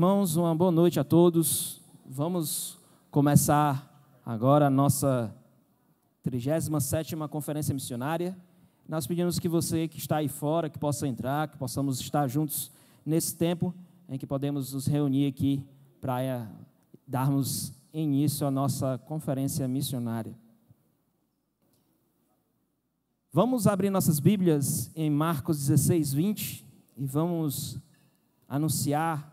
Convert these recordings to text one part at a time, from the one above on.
Irmãos, uma boa noite a todos. Vamos começar agora a nossa 37ª Conferência Missionária. Nós pedimos que você que está aí fora, que possa entrar, que possamos estar juntos nesse tempo em que podemos nos reunir aqui para eh, darmos início à nossa conferência missionária. Vamos abrir nossas Bíblias em Marcos 16, 20 e vamos anunciar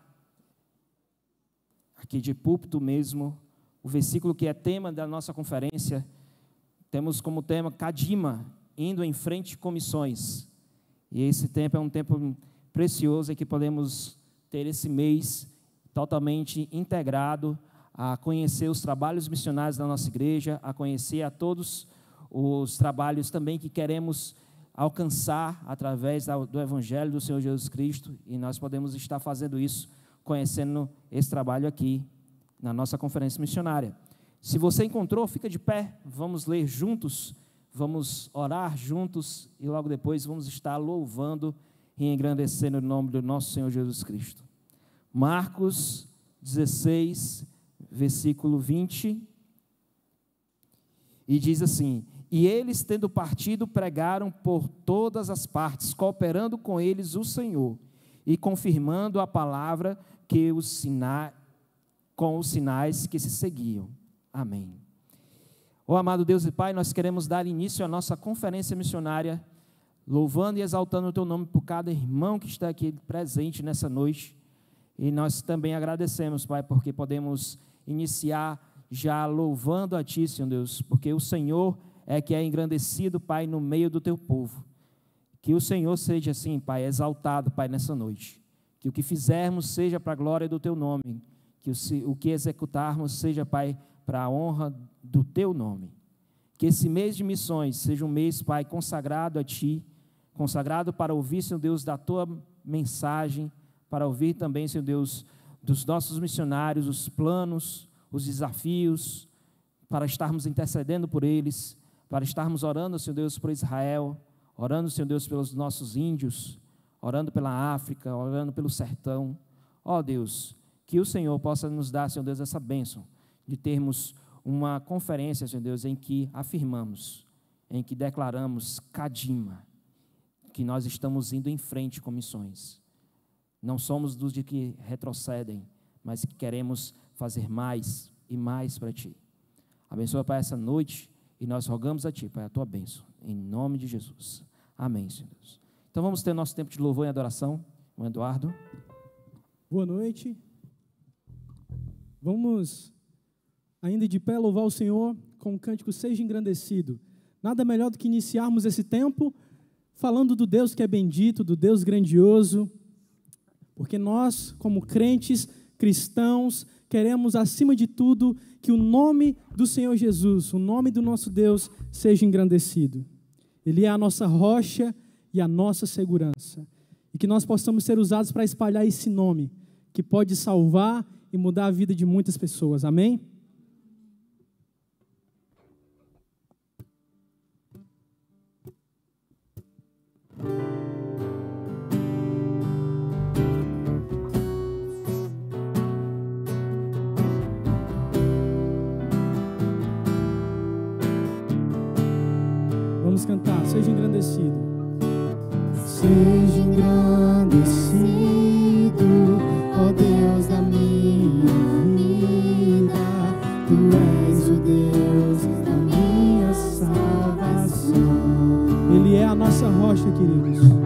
aqui de púlpito mesmo, o versículo que é tema da nossa conferência, temos como tema Cadima, indo em frente com missões. E esse tempo é um tempo precioso em que podemos ter esse mês totalmente integrado a conhecer os trabalhos missionários da nossa igreja, a conhecer a todos os trabalhos também que queremos alcançar através do Evangelho do Senhor Jesus Cristo, e nós podemos estar fazendo isso conhecendo esse trabalho aqui na nossa conferência missionária. Se você encontrou, fica de pé, vamos ler juntos, vamos orar juntos e logo depois vamos estar louvando e engrandecendo o nome do nosso Senhor Jesus Cristo. Marcos 16, versículo 20. E diz assim: E eles, tendo partido, pregaram por todas as partes, cooperando com eles o Senhor e confirmando a palavra que os sinais, com os sinais que se seguiam. Amém. Ó oh, amado Deus e Pai, nós queremos dar início à nossa conferência missionária, louvando e exaltando o teu nome por cada irmão que está aqui presente nessa noite. E nós também agradecemos, Pai, porque podemos iniciar já louvando a Ti, Senhor Deus, porque o Senhor é que é engrandecido, Pai, no meio do Teu povo. Que o Senhor seja assim, Pai, exaltado, Pai, nessa noite. Que o que fizermos seja para a glória do teu nome, que o que executarmos seja, Pai, para a honra do teu nome. Que esse mês de missões seja um mês, Pai, consagrado a ti, consagrado para ouvir, Senhor Deus, da tua mensagem, para ouvir também, Senhor Deus, dos nossos missionários, os planos, os desafios, para estarmos intercedendo por eles, para estarmos orando, Senhor Deus, por Israel, orando, Senhor Deus, pelos nossos índios, orando pela África, orando pelo sertão. Ó oh, Deus, que o Senhor possa nos dar, Senhor Deus, essa bênção de termos uma conferência, Senhor Deus, em que afirmamos, em que declaramos cadima, que nós estamos indo em frente com missões. Não somos dos de que retrocedem, mas que queremos fazer mais e mais para Ti. Abençoa, Pai, essa noite e nós rogamos a Ti, Pai, a Tua bênção. Em nome de Jesus. Amém, Senhor Deus. Então vamos ter nosso tempo de louvor e adoração. O Eduardo. Boa noite. Vamos, ainda de pé, louvar o Senhor com o cântico Seja Engrandecido. Nada melhor do que iniciarmos esse tempo falando do Deus que é bendito, do Deus grandioso, porque nós, como crentes, cristãos, queremos, acima de tudo, que o nome do Senhor Jesus, o nome do nosso Deus, seja engrandecido. Ele é a nossa rocha e a nossa segurança. E que nós possamos ser usados para espalhar esse nome, que pode salvar e mudar a vida de muitas pessoas. Amém? Vamos cantar, seja engrandecido seja engrandecido, ó Deus da minha vida, tu és o Deus da minha salvação. Ele é a nossa rocha, queridos.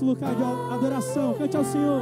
nesse lugar de adoração. Cante ao Senhor.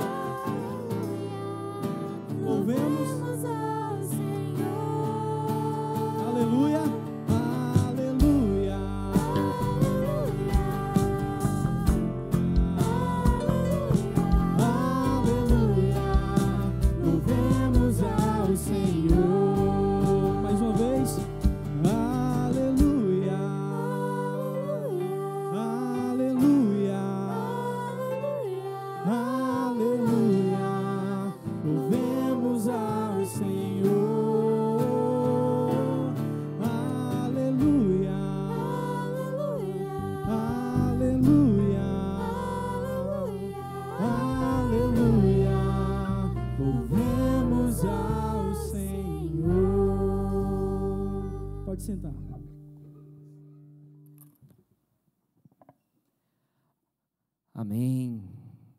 sentar. Amém.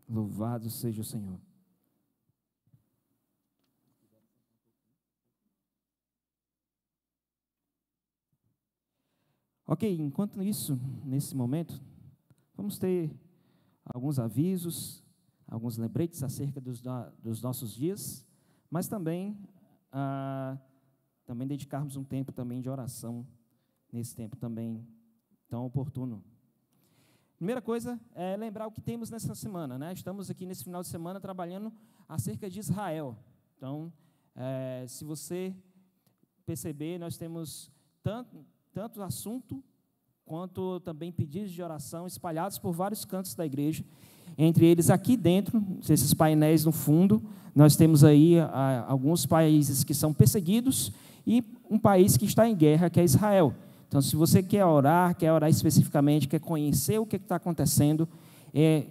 Louvado seja o Senhor. Ok, enquanto isso, nesse momento, vamos ter alguns avisos, alguns lembretes acerca dos, dos nossos dias, mas também. Ah, também dedicarmos um tempo também de oração nesse tempo também tão oportuno. Primeira coisa é lembrar o que temos nessa semana, né? Estamos aqui nesse final de semana trabalhando acerca de Israel. Então, é, se você perceber, nós temos tanto, tanto assunto quanto também pedidos de oração espalhados por vários cantos da igreja. Entre eles, aqui dentro, esses painéis no fundo, nós temos aí a, alguns países que são perseguidos e um país que está em guerra, que é Israel. Então, se você quer orar, quer orar especificamente, quer conhecer o que está acontecendo, é,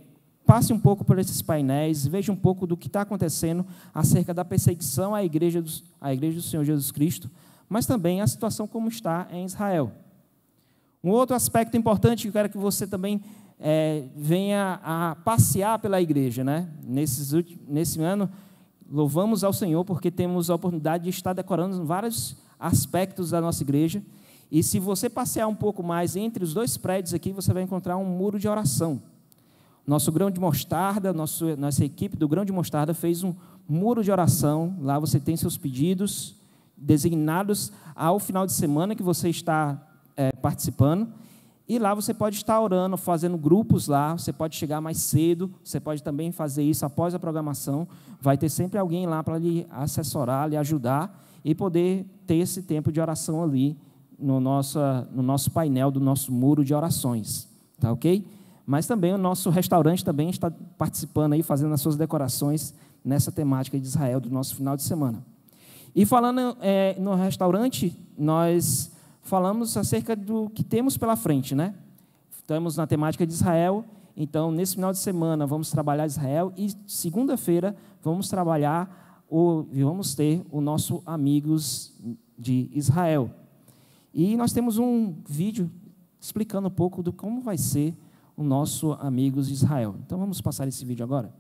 passe um pouco por esses painéis, veja um pouco do que está acontecendo acerca da perseguição à igreja, do, à igreja do Senhor Jesus Cristo, mas também a situação como está em Israel. Um outro aspecto importante que eu quero que você também é, venha a passear pela igreja, né? Nesses, nesse ano, Louvamos ao Senhor porque temos a oportunidade de estar decorando vários aspectos da nossa igreja. E se você passear um pouco mais entre os dois prédios aqui, você vai encontrar um muro de oração. Nosso grão de mostarda, nosso, nossa equipe do grão de mostarda fez um muro de oração. Lá você tem seus pedidos designados ao final de semana que você está é, participando. E lá você pode estar orando, fazendo grupos lá, você pode chegar mais cedo, você pode também fazer isso após a programação. Vai ter sempre alguém lá para lhe assessorar, lhe ajudar e poder ter esse tempo de oração ali no nosso, no nosso painel do nosso muro de orações. Tá ok? Mas também o nosso restaurante também está participando aí, fazendo as suas decorações nessa temática de Israel do nosso final de semana. E falando é, no restaurante, nós falamos acerca do que temos pela frente, né? Estamos na temática de Israel, então nesse final de semana vamos trabalhar Israel e segunda-feira vamos trabalhar o vamos ter o nosso amigos de Israel. E nós temos um vídeo explicando um pouco do como vai ser o nosso amigos de Israel. Então vamos passar esse vídeo agora.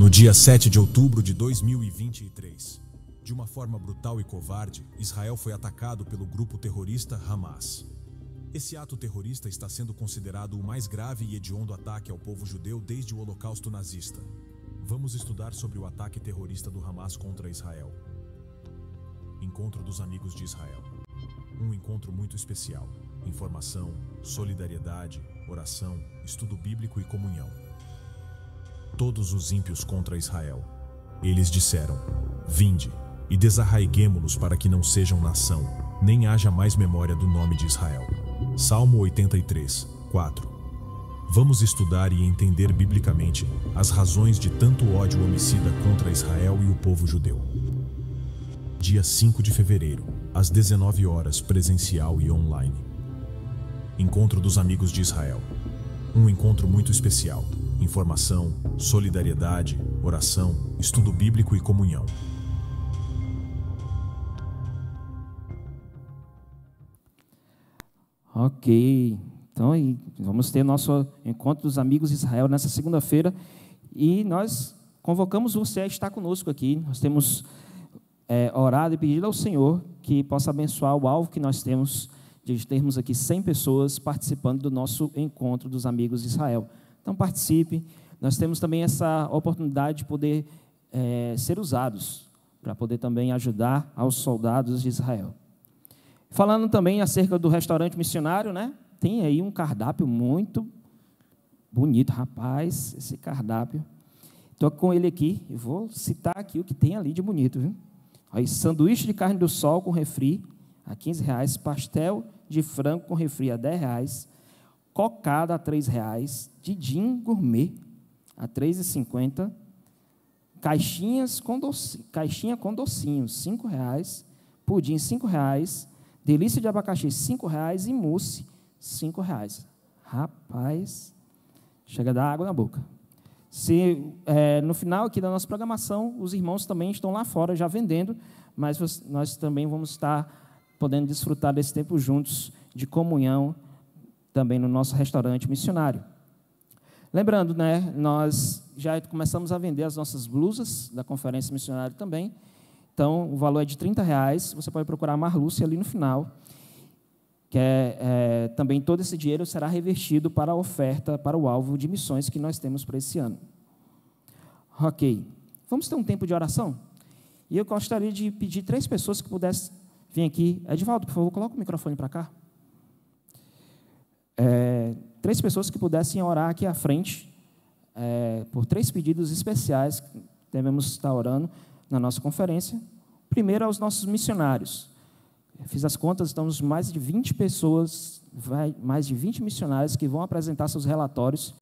No dia 7 de outubro de 2023, de uma forma brutal e covarde, Israel foi atacado pelo grupo terrorista Hamas. Esse ato terrorista está sendo considerado o mais grave e hediondo ataque ao povo judeu desde o Holocausto nazista. Vamos estudar sobre o ataque terrorista do Hamas contra Israel. Encontro dos Amigos de Israel. Um encontro muito especial. Informação, solidariedade, oração, estudo bíblico e comunhão todos os ímpios contra Israel. Eles disseram: Vinde e desarraiguemo-los para que não sejam nação, nem haja mais memória do nome de Israel. Salmo 83, 4. Vamos estudar e entender biblicamente as razões de tanto ódio homicida contra Israel e o povo judeu. Dia 5 de fevereiro, às 19 horas, presencial e online. Encontro dos Amigos de Israel. Um encontro muito especial, informação, solidariedade, oração, estudo bíblico e comunhão. Ok, então vamos ter nosso encontro dos amigos de Israel nessa segunda-feira e nós convocamos você a estar conosco aqui. Nós temos é, orado e pedido ao Senhor que possa abençoar o alvo que nós temos de termos aqui 100 pessoas participando do nosso encontro dos amigos de Israel. Então participe. Nós temos também essa oportunidade de poder é, ser usados para poder também ajudar aos soldados de Israel. Falando também acerca do restaurante missionário, né? Tem aí um cardápio muito bonito, rapaz, esse cardápio. Estou com ele aqui e vou citar aqui o que tem ali de bonito, viu? Aí, sanduíche de carne do sol com refri a 15 reais, pastel de frango com refri a 10 reais, cocada a três reais, Didim Gourmet a R$ 3,50, caixinhas com docinho, caixinha com docinho, R$ 5,00, pudim R$ 5,00, delícia de abacaxi R$ 5,00 e mousse R$ 5,00. Rapaz, chega da água na boca. Se é, no final aqui da nossa programação, os irmãos também estão lá fora já vendendo, mas nós também vamos estar podendo desfrutar desse tempo juntos de comunhão também no nosso restaurante missionário. Lembrando, né, nós já começamos a vender as nossas blusas da conferência missionária também. Então, o valor é de 30 reais. Você pode procurar a Marlúcia ali no final. Que é, é, também todo esse dinheiro será revertido para a oferta, para o alvo de missões que nós temos para esse ano. Ok. Vamos ter um tempo de oração? E eu gostaria de pedir três pessoas que pudessem vir aqui. Edvaldo, por favor, coloca o microfone para cá é, três pessoas que pudessem orar aqui à frente é, por três pedidos especiais que devemos estar orando na nossa conferência. Primeiro, aos nossos missionários. fiz as contas, estamos mais de 20 pessoas, mais de 20 missionários que vão apresentar seus relatórios.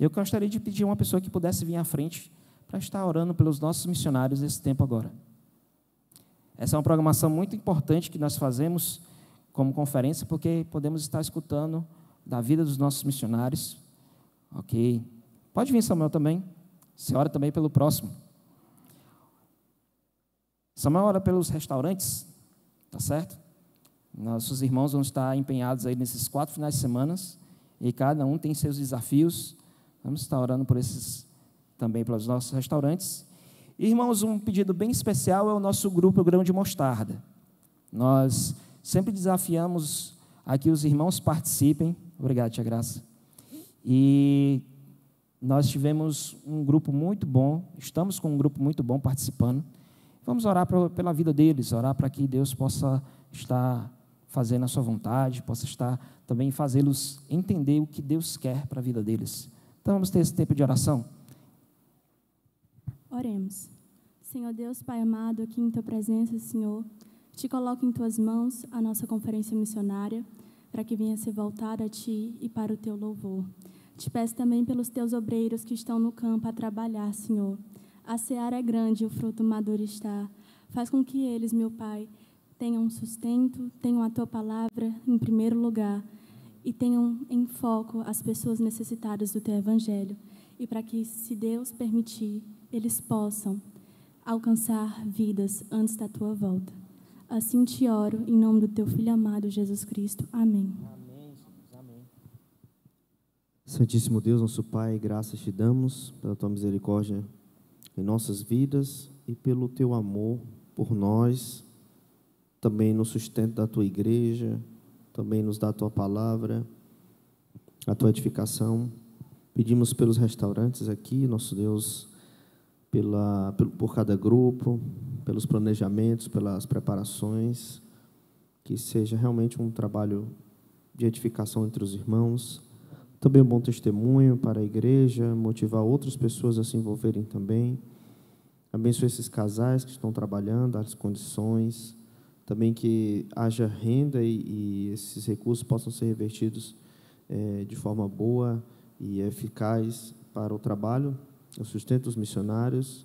Eu gostaria de pedir uma pessoa que pudesse vir à frente para estar orando pelos nossos missionários nesse tempo agora. Essa é uma programação muito importante que nós fazemos como conferência, porque podemos estar escutando da vida dos nossos missionários. Ok. Pode vir, Samuel, também. Você ora também pelo próximo. Samuel ora pelos restaurantes, tá certo? Nossos irmãos vão estar empenhados aí nesses quatro finais de semana e cada um tem seus desafios. Vamos estar orando por esses também pelos nossos restaurantes. Irmãos, um pedido bem especial é o nosso grupo Grão de Mostarda. Nós sempre desafiamos a que os irmãos participem, Obrigado, Tia Graça. E nós tivemos um grupo muito bom, estamos com um grupo muito bom participando. Vamos orar pela vida deles, orar para que Deus possa estar fazendo a sua vontade, possa estar também fazê-los entender o que Deus quer para a vida deles. Então vamos ter esse tempo de oração. Oremos. Senhor Deus, Pai amado, aqui em tua presença, Senhor, te coloco em tuas mãos a nossa conferência missionária para que venha se voltar a ti e para o teu louvor. Te peço também pelos teus obreiros que estão no campo a trabalhar, Senhor. A seara é grande e o fruto maduro está. Faz com que eles, meu Pai, tenham sustento, tenham a tua palavra em primeiro lugar e tenham em foco as pessoas necessitadas do teu evangelho. E para que, se Deus permitir, eles possam alcançar vidas antes da tua volta. Assim te oro, em nome do teu Filho amado, Jesus Cristo. Amém. Amém, Jesus. Amém. Santíssimo Deus, nosso Pai, graças te damos pela tua misericórdia em nossas vidas e pelo teu amor por nós. Também no sustento da tua igreja, também nos dá a tua palavra, a tua edificação. Pedimos pelos restaurantes aqui, nosso Deus pela, por cada grupo, pelos planejamentos, pelas preparações, que seja realmente um trabalho de edificação entre os irmãos, também um bom testemunho para a igreja, motivar outras pessoas a se envolverem também. Abençoe esses casais que estão trabalhando, as condições, também que haja renda e, e esses recursos possam ser revertidos é, de forma boa e eficaz para o trabalho sustento os missionários,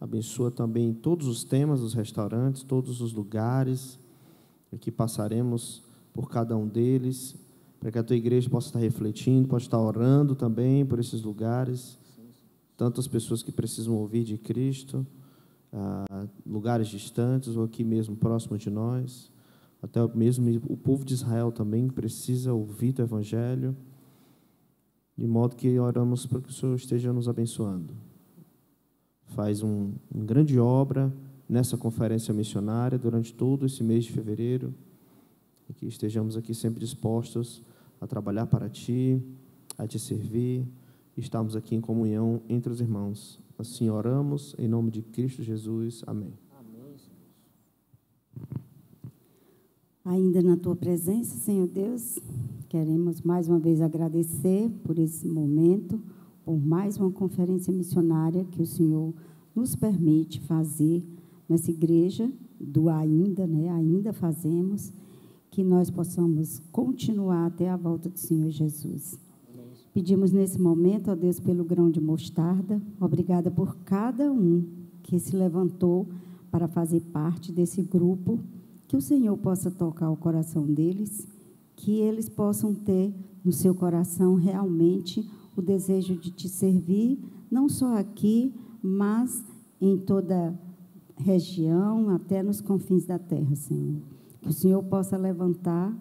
abençoa também todos os temas dos restaurantes, todos os lugares em que passaremos por cada um deles, para que a tua igreja possa estar refletindo, possa estar orando também por esses lugares, tantas pessoas que precisam ouvir de Cristo, ah, lugares distantes ou aqui mesmo próximo de nós, até mesmo o povo de Israel também precisa ouvir do Evangelho de modo que oramos para que o Senhor esteja nos abençoando. Faz um, uma grande obra nessa conferência missionária durante todo esse mês de fevereiro e que estejamos aqui sempre dispostos a trabalhar para Ti, a Te servir, e estarmos aqui em comunhão entre os irmãos. Assim oramos, em nome de Cristo Jesus. Amém. ainda na tua presença, Senhor Deus. Queremos mais uma vez agradecer por esse momento, por mais uma conferência missionária que o Senhor nos permite fazer nessa igreja do ainda, né? Ainda fazemos que nós possamos continuar até a volta do Senhor Jesus. Pedimos nesse momento, ó Deus, pelo grão de mostarda. Obrigada por cada um que se levantou para fazer parte desse grupo que o Senhor possa tocar o coração deles, que eles possam ter no seu coração realmente o desejo de te servir, não só aqui, mas em toda região, até nos confins da terra, Senhor. Que o Senhor possa levantar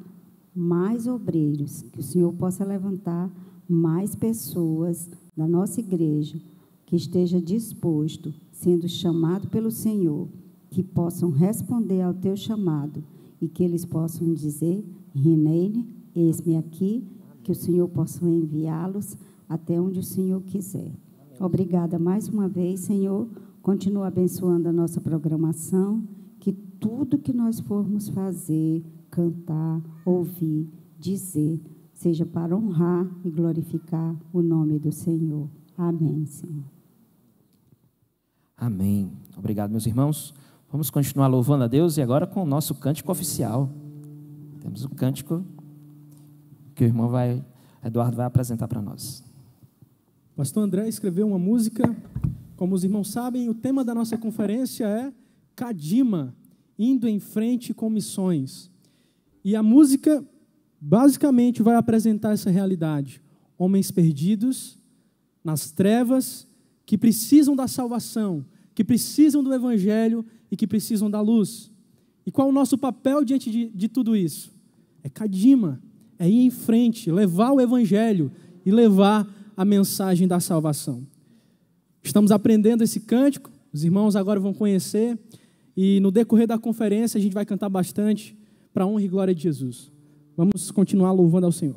mais obreiros, que o Senhor possa levantar mais pessoas da nossa igreja que esteja disposto, sendo chamado pelo Senhor que possam responder ao teu chamado e que eles possam dizer: Rineine, eis-me aqui, que o Senhor possa enviá-los até onde o Senhor quiser. Obrigada mais uma vez, Senhor. Continua abençoando a nossa programação, que tudo que nós formos fazer, cantar, ouvir, dizer, seja para honrar e glorificar o nome do Senhor. Amém, Senhor. Amém. Obrigado, meus irmãos. Vamos continuar louvando a Deus e agora com o nosso cântico oficial. Temos um cântico que o irmão vai, Eduardo vai apresentar para nós. Pastor André escreveu uma música, como os irmãos sabem, o tema da nossa conferência é Cadima, indo em frente com missões. E a música basicamente vai apresentar essa realidade: homens perdidos nas trevas que precisam da salvação, que precisam do evangelho, e que precisam da luz. E qual é o nosso papel diante de, de tudo isso? É cadima, é ir em frente, levar o evangelho e levar a mensagem da salvação. Estamos aprendendo esse cântico, os irmãos agora vão conhecer, e no decorrer da conferência a gente vai cantar bastante para a honra e glória de Jesus. Vamos continuar louvando ao Senhor.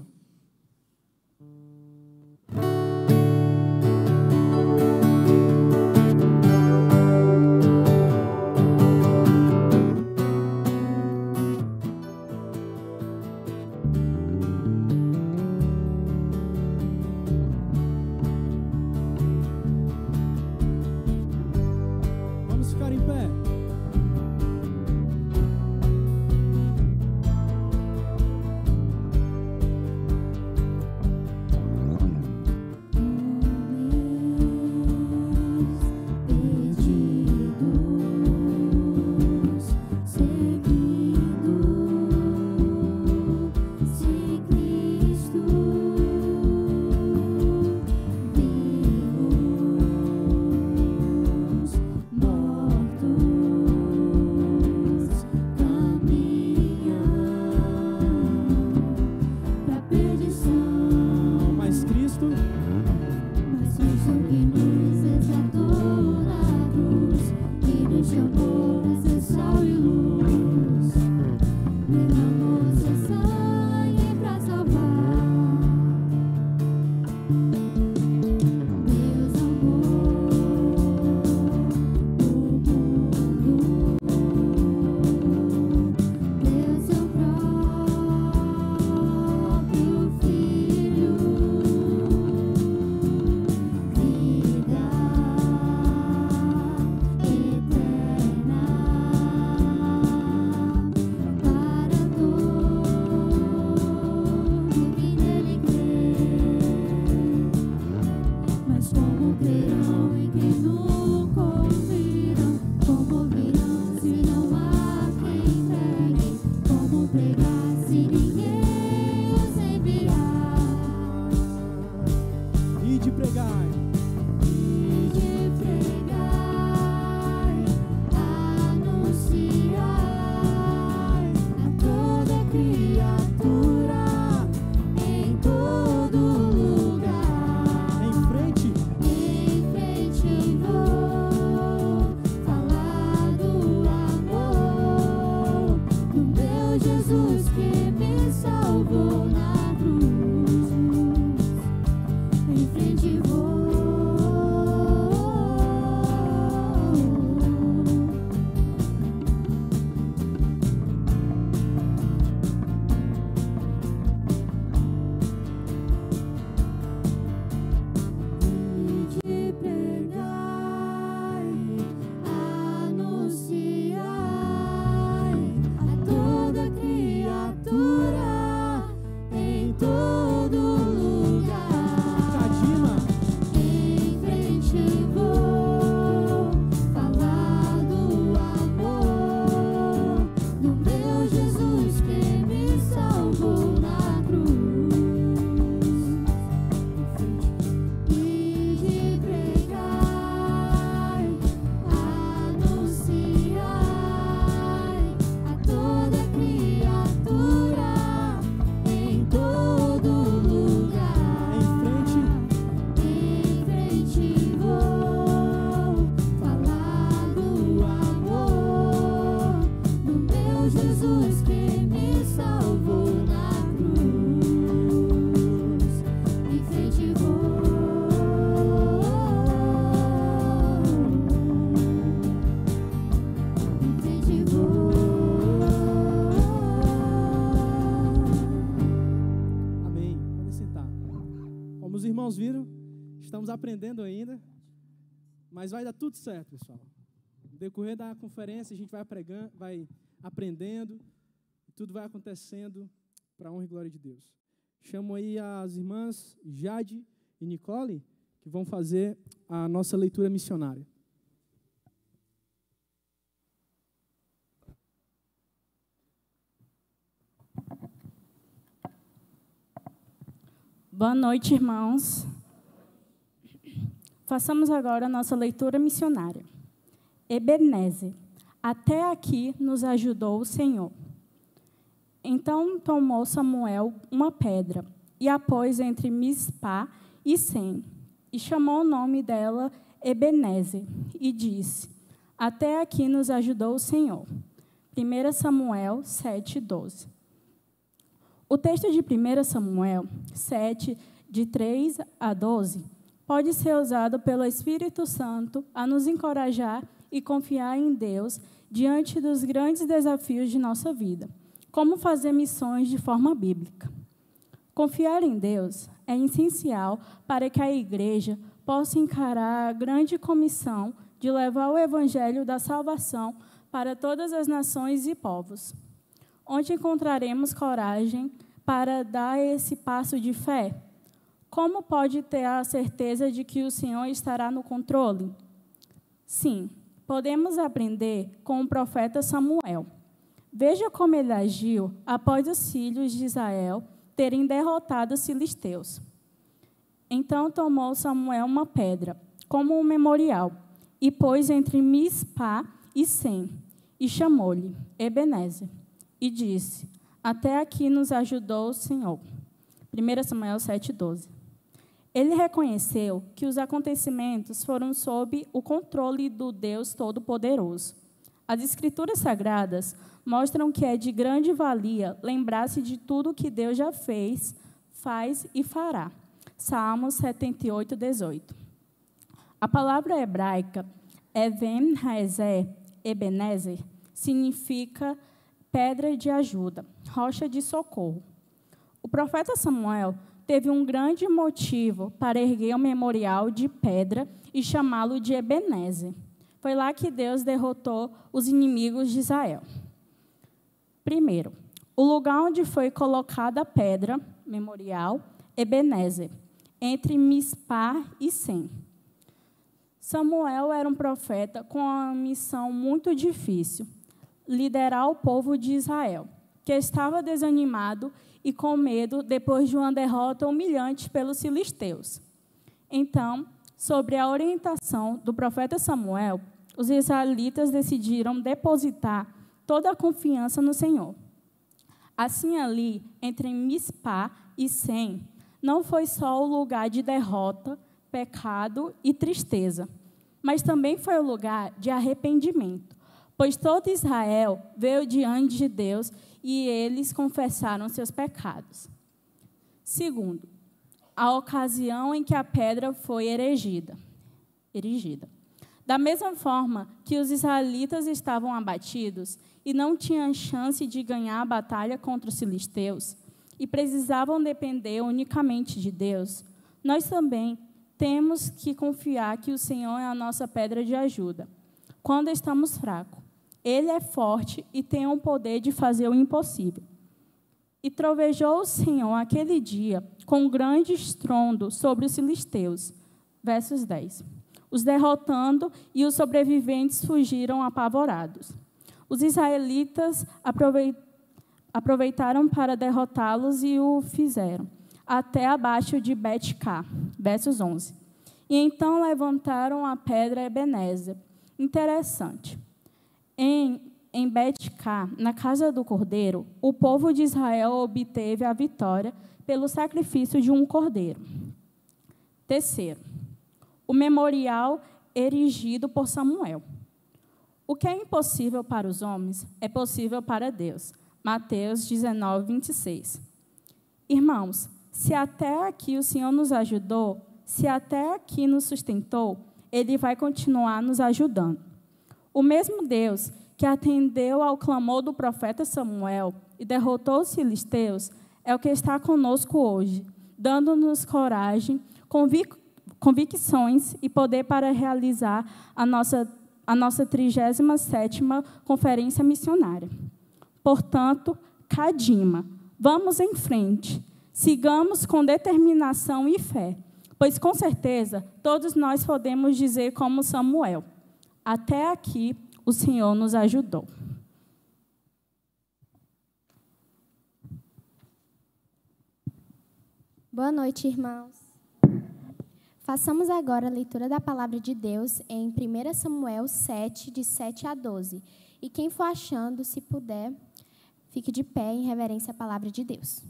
Como os irmãos viram, estamos aprendendo ainda, mas vai dar tudo certo, pessoal. No decorrer da conferência, a gente vai, pregando, vai aprendendo, tudo vai acontecendo para a honra e glória de Deus. Chamo aí as irmãs Jade e Nicole, que vão fazer a nossa leitura missionária. Boa noite, irmãos. Façamos agora a nossa leitura missionária. Ebeneze, até aqui nos ajudou o Senhor. Então tomou Samuel uma pedra e a pôs entre Mispá e Sem, e chamou o nome dela Ebeneze, e disse: Até aqui nos ajudou o Senhor. 1 Samuel 7, 12. O texto de 1 Samuel 7, de 3 a 12, pode ser usado pelo Espírito Santo a nos encorajar e confiar em Deus diante dos grandes desafios de nossa vida. Como fazer missões de forma bíblica? Confiar em Deus é essencial para que a igreja possa encarar a grande comissão de levar o evangelho da salvação para todas as nações e povos onde encontraremos coragem para dar esse passo de fé? Como pode ter a certeza de que o Senhor estará no controle? Sim, podemos aprender com o profeta Samuel. Veja como ele agiu após os filhos de Israel terem derrotado os filisteus. Então tomou Samuel uma pedra, como um memorial, e pôs entre Mispa e Sem, e chamou-lhe Ebenezer e disse: Até aqui nos ajudou o Senhor. 1 Samuel 7,12. Ele reconheceu que os acontecimentos foram sob o controle do Deus Todo-Poderoso. As Escrituras Sagradas mostram que é de grande valia lembrar-se de tudo que Deus já fez, faz e fará. Salmos 78, 18. A palavra hebraica Even Haezer, Ebenezer, significa pedra de ajuda, rocha de socorro. O profeta Samuel teve um grande motivo para erguer um memorial de pedra e chamá-lo de Ebenezer. Foi lá que Deus derrotou os inimigos de Israel. Primeiro, o lugar onde foi colocada a pedra, memorial, Ebenezer, entre Mispar e Sem. Samuel era um profeta com uma missão muito difícil, liderar o povo de Israel, que estava desanimado e com medo depois de uma derrota humilhante pelos filisteus. Então, sobre a orientação do profeta Samuel, os israelitas decidiram depositar toda a confiança no Senhor. Assim, ali, entre Mispá e Sem, não foi só o lugar de derrota, pecado e tristeza, mas também foi o lugar de arrependimento pois todo Israel veio diante de Deus e eles confessaram seus pecados. Segundo, a ocasião em que a pedra foi erigida. erigida. Da mesma forma que os israelitas estavam abatidos e não tinham chance de ganhar a batalha contra os filisteus e precisavam depender unicamente de Deus, nós também temos que confiar que o Senhor é a nossa pedra de ajuda quando estamos fracos ele é forte e tem o poder de fazer o impossível. E trovejou o Senhor aquele dia com grande estrondo sobre os filisteus. Versos 10. Os derrotando e os sobreviventes fugiram apavorados. Os israelitas aproveitaram para derrotá-los e o fizeram, até abaixo de Betcá. Versos 11. E então levantaram a pedra Ebenezer. Interessante. Em, em Betcá, na casa do cordeiro, o povo de Israel obteve a vitória pelo sacrifício de um cordeiro. Terceiro, o memorial erigido por Samuel. O que é impossível para os homens é possível para Deus. Mateus 19, 26. Irmãos, se até aqui o Senhor nos ajudou, se até aqui nos sustentou, Ele vai continuar nos ajudando. O mesmo Deus que atendeu ao clamor do profeta Samuel e derrotou os filisteus é o que está conosco hoje, dando-nos coragem, convic convicções e poder para realizar a nossa a nossa 37ª conferência missionária. Portanto, Cadima, vamos em frente. Sigamos com determinação e fé, pois com certeza todos nós podemos dizer como Samuel: até aqui o Senhor nos ajudou. Boa noite, irmãos. Façamos agora a leitura da palavra de Deus em 1 Samuel 7, de 7 a 12. E quem for achando, se puder, fique de pé em reverência à palavra de Deus.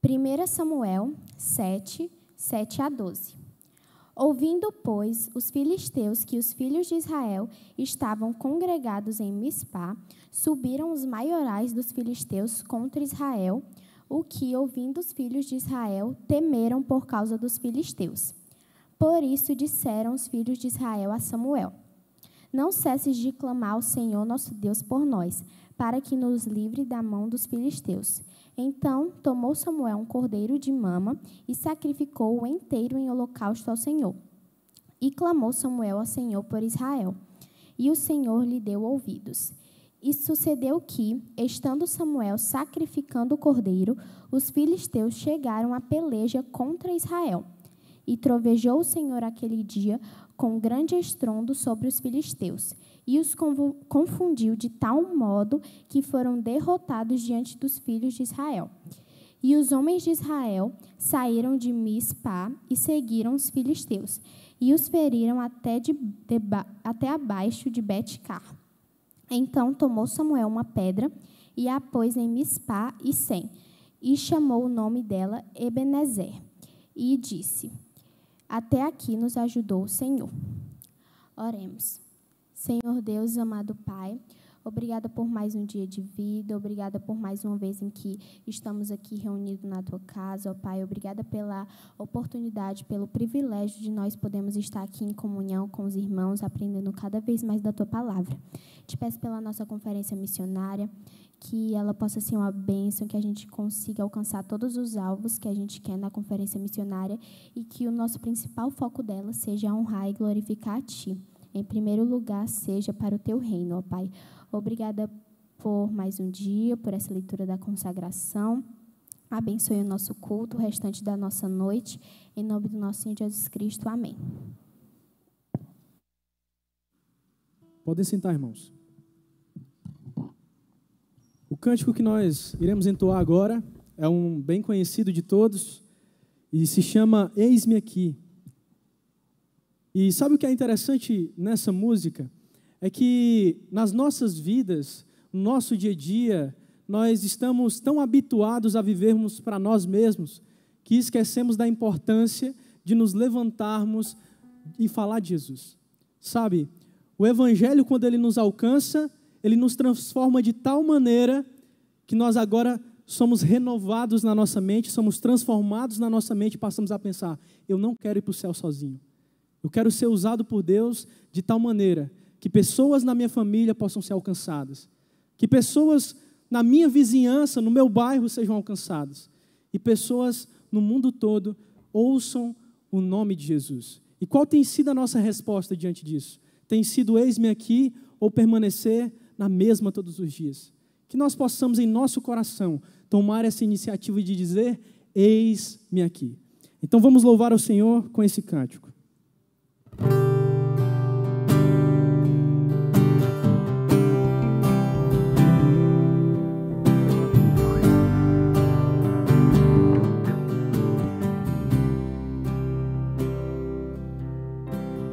1 Samuel 7, 7 a 12. Ouvindo, pois, os filisteus que os filhos de Israel estavam congregados em Mispá, subiram os maiorais dos filisteus contra Israel, o que, ouvindo os filhos de Israel, temeram por causa dos filisteus. Por isso disseram os filhos de Israel a Samuel: Não cesses de clamar ao Senhor nosso Deus por nós, para que nos livre da mão dos filisteus. Então tomou Samuel um cordeiro de mama e sacrificou-o inteiro em holocausto ao Senhor. E clamou Samuel ao Senhor por Israel. E o Senhor lhe deu ouvidos. E sucedeu que, estando Samuel sacrificando o cordeiro, os filisteus chegaram à peleja contra Israel. E trovejou o Senhor aquele dia com grande estrondo sobre os filisteus, e os confundiu de tal modo que foram derrotados diante dos filhos de Israel. E os homens de Israel saíram de Mispá e seguiram os filisteus, e os feriram até, de, de, até abaixo de Betcar. Então tomou Samuel uma pedra e a pôs em Mispá e Sem, e chamou o nome dela Ebenezer, e disse: até aqui nos ajudou o Senhor. Oremos. Senhor Deus, amado Pai, Obrigada por mais um dia de vida, obrigada por mais uma vez em que estamos aqui reunidos na tua casa, ó Pai. Obrigada pela oportunidade, pelo privilégio de nós podermos estar aqui em comunhão com os irmãos, aprendendo cada vez mais da tua palavra. Te peço pela nossa conferência missionária que ela possa ser uma bênção, que a gente consiga alcançar todos os alvos que a gente quer na conferência missionária e que o nosso principal foco dela seja honrar e glorificar a Ti. Em primeiro lugar, seja para o Teu reino, ó Pai. Obrigada por mais um dia, por essa leitura da consagração. Abençoe o nosso culto, o restante da nossa noite. Em nome do nosso Senhor Jesus Cristo. Amém. Podem sentar, irmãos cântico que nós iremos entoar agora é um bem conhecido de todos e se chama Eis-me aqui. E sabe o que é interessante nessa música? É que nas nossas vidas, no nosso dia a dia, nós estamos tão habituados a vivermos para nós mesmos que esquecemos da importância de nos levantarmos e falar de Jesus. Sabe, o Evangelho, quando ele nos alcança, ele nos transforma de tal maneira que nós agora somos renovados na nossa mente, somos transformados na nossa mente e passamos a pensar: eu não quero ir para o céu sozinho. Eu quero ser usado por Deus de tal maneira que pessoas na minha família possam ser alcançadas, que pessoas na minha vizinhança, no meu bairro sejam alcançadas, e pessoas no mundo todo ouçam o nome de Jesus. E qual tem sido a nossa resposta diante disso? Tem sido eis-me aqui ou permanecer na mesma todos os dias. Que nós possamos, em nosso coração, tomar essa iniciativa de dizer: Eis-me aqui. Então vamos louvar o Senhor com esse cântico.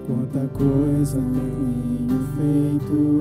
Quanta coisa tenho feito.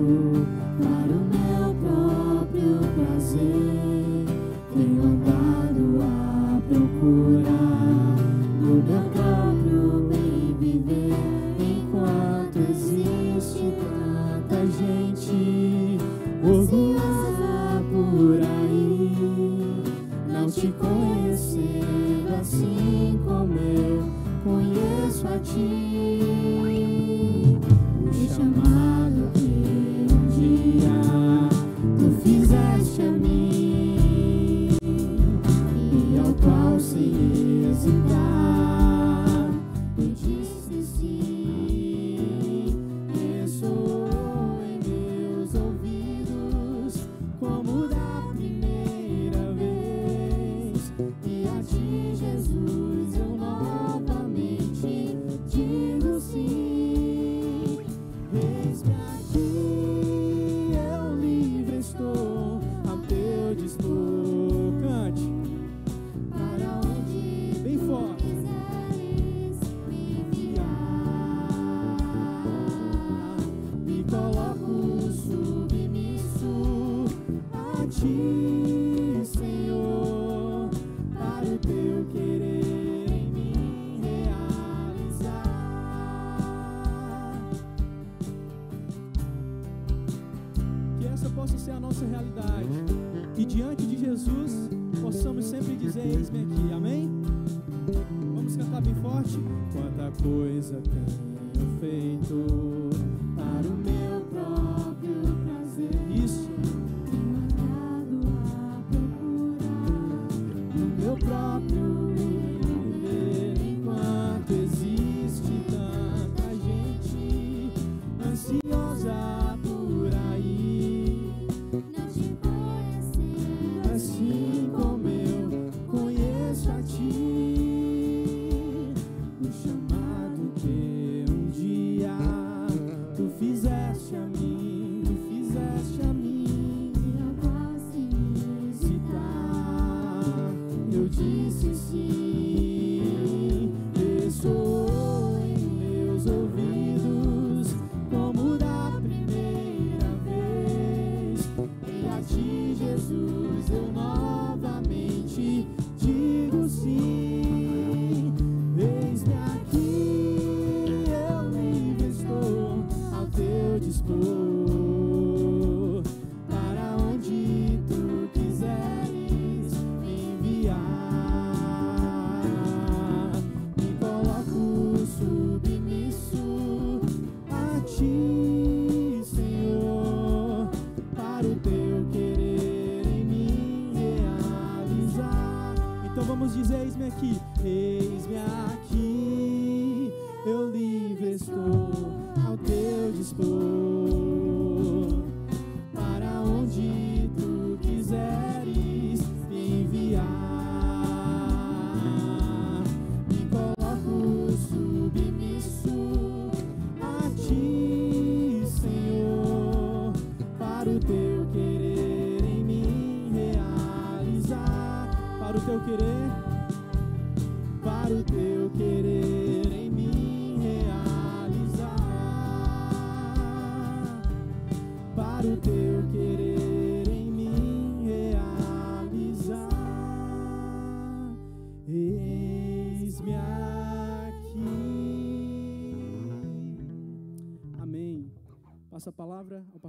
Jesus, Jesus.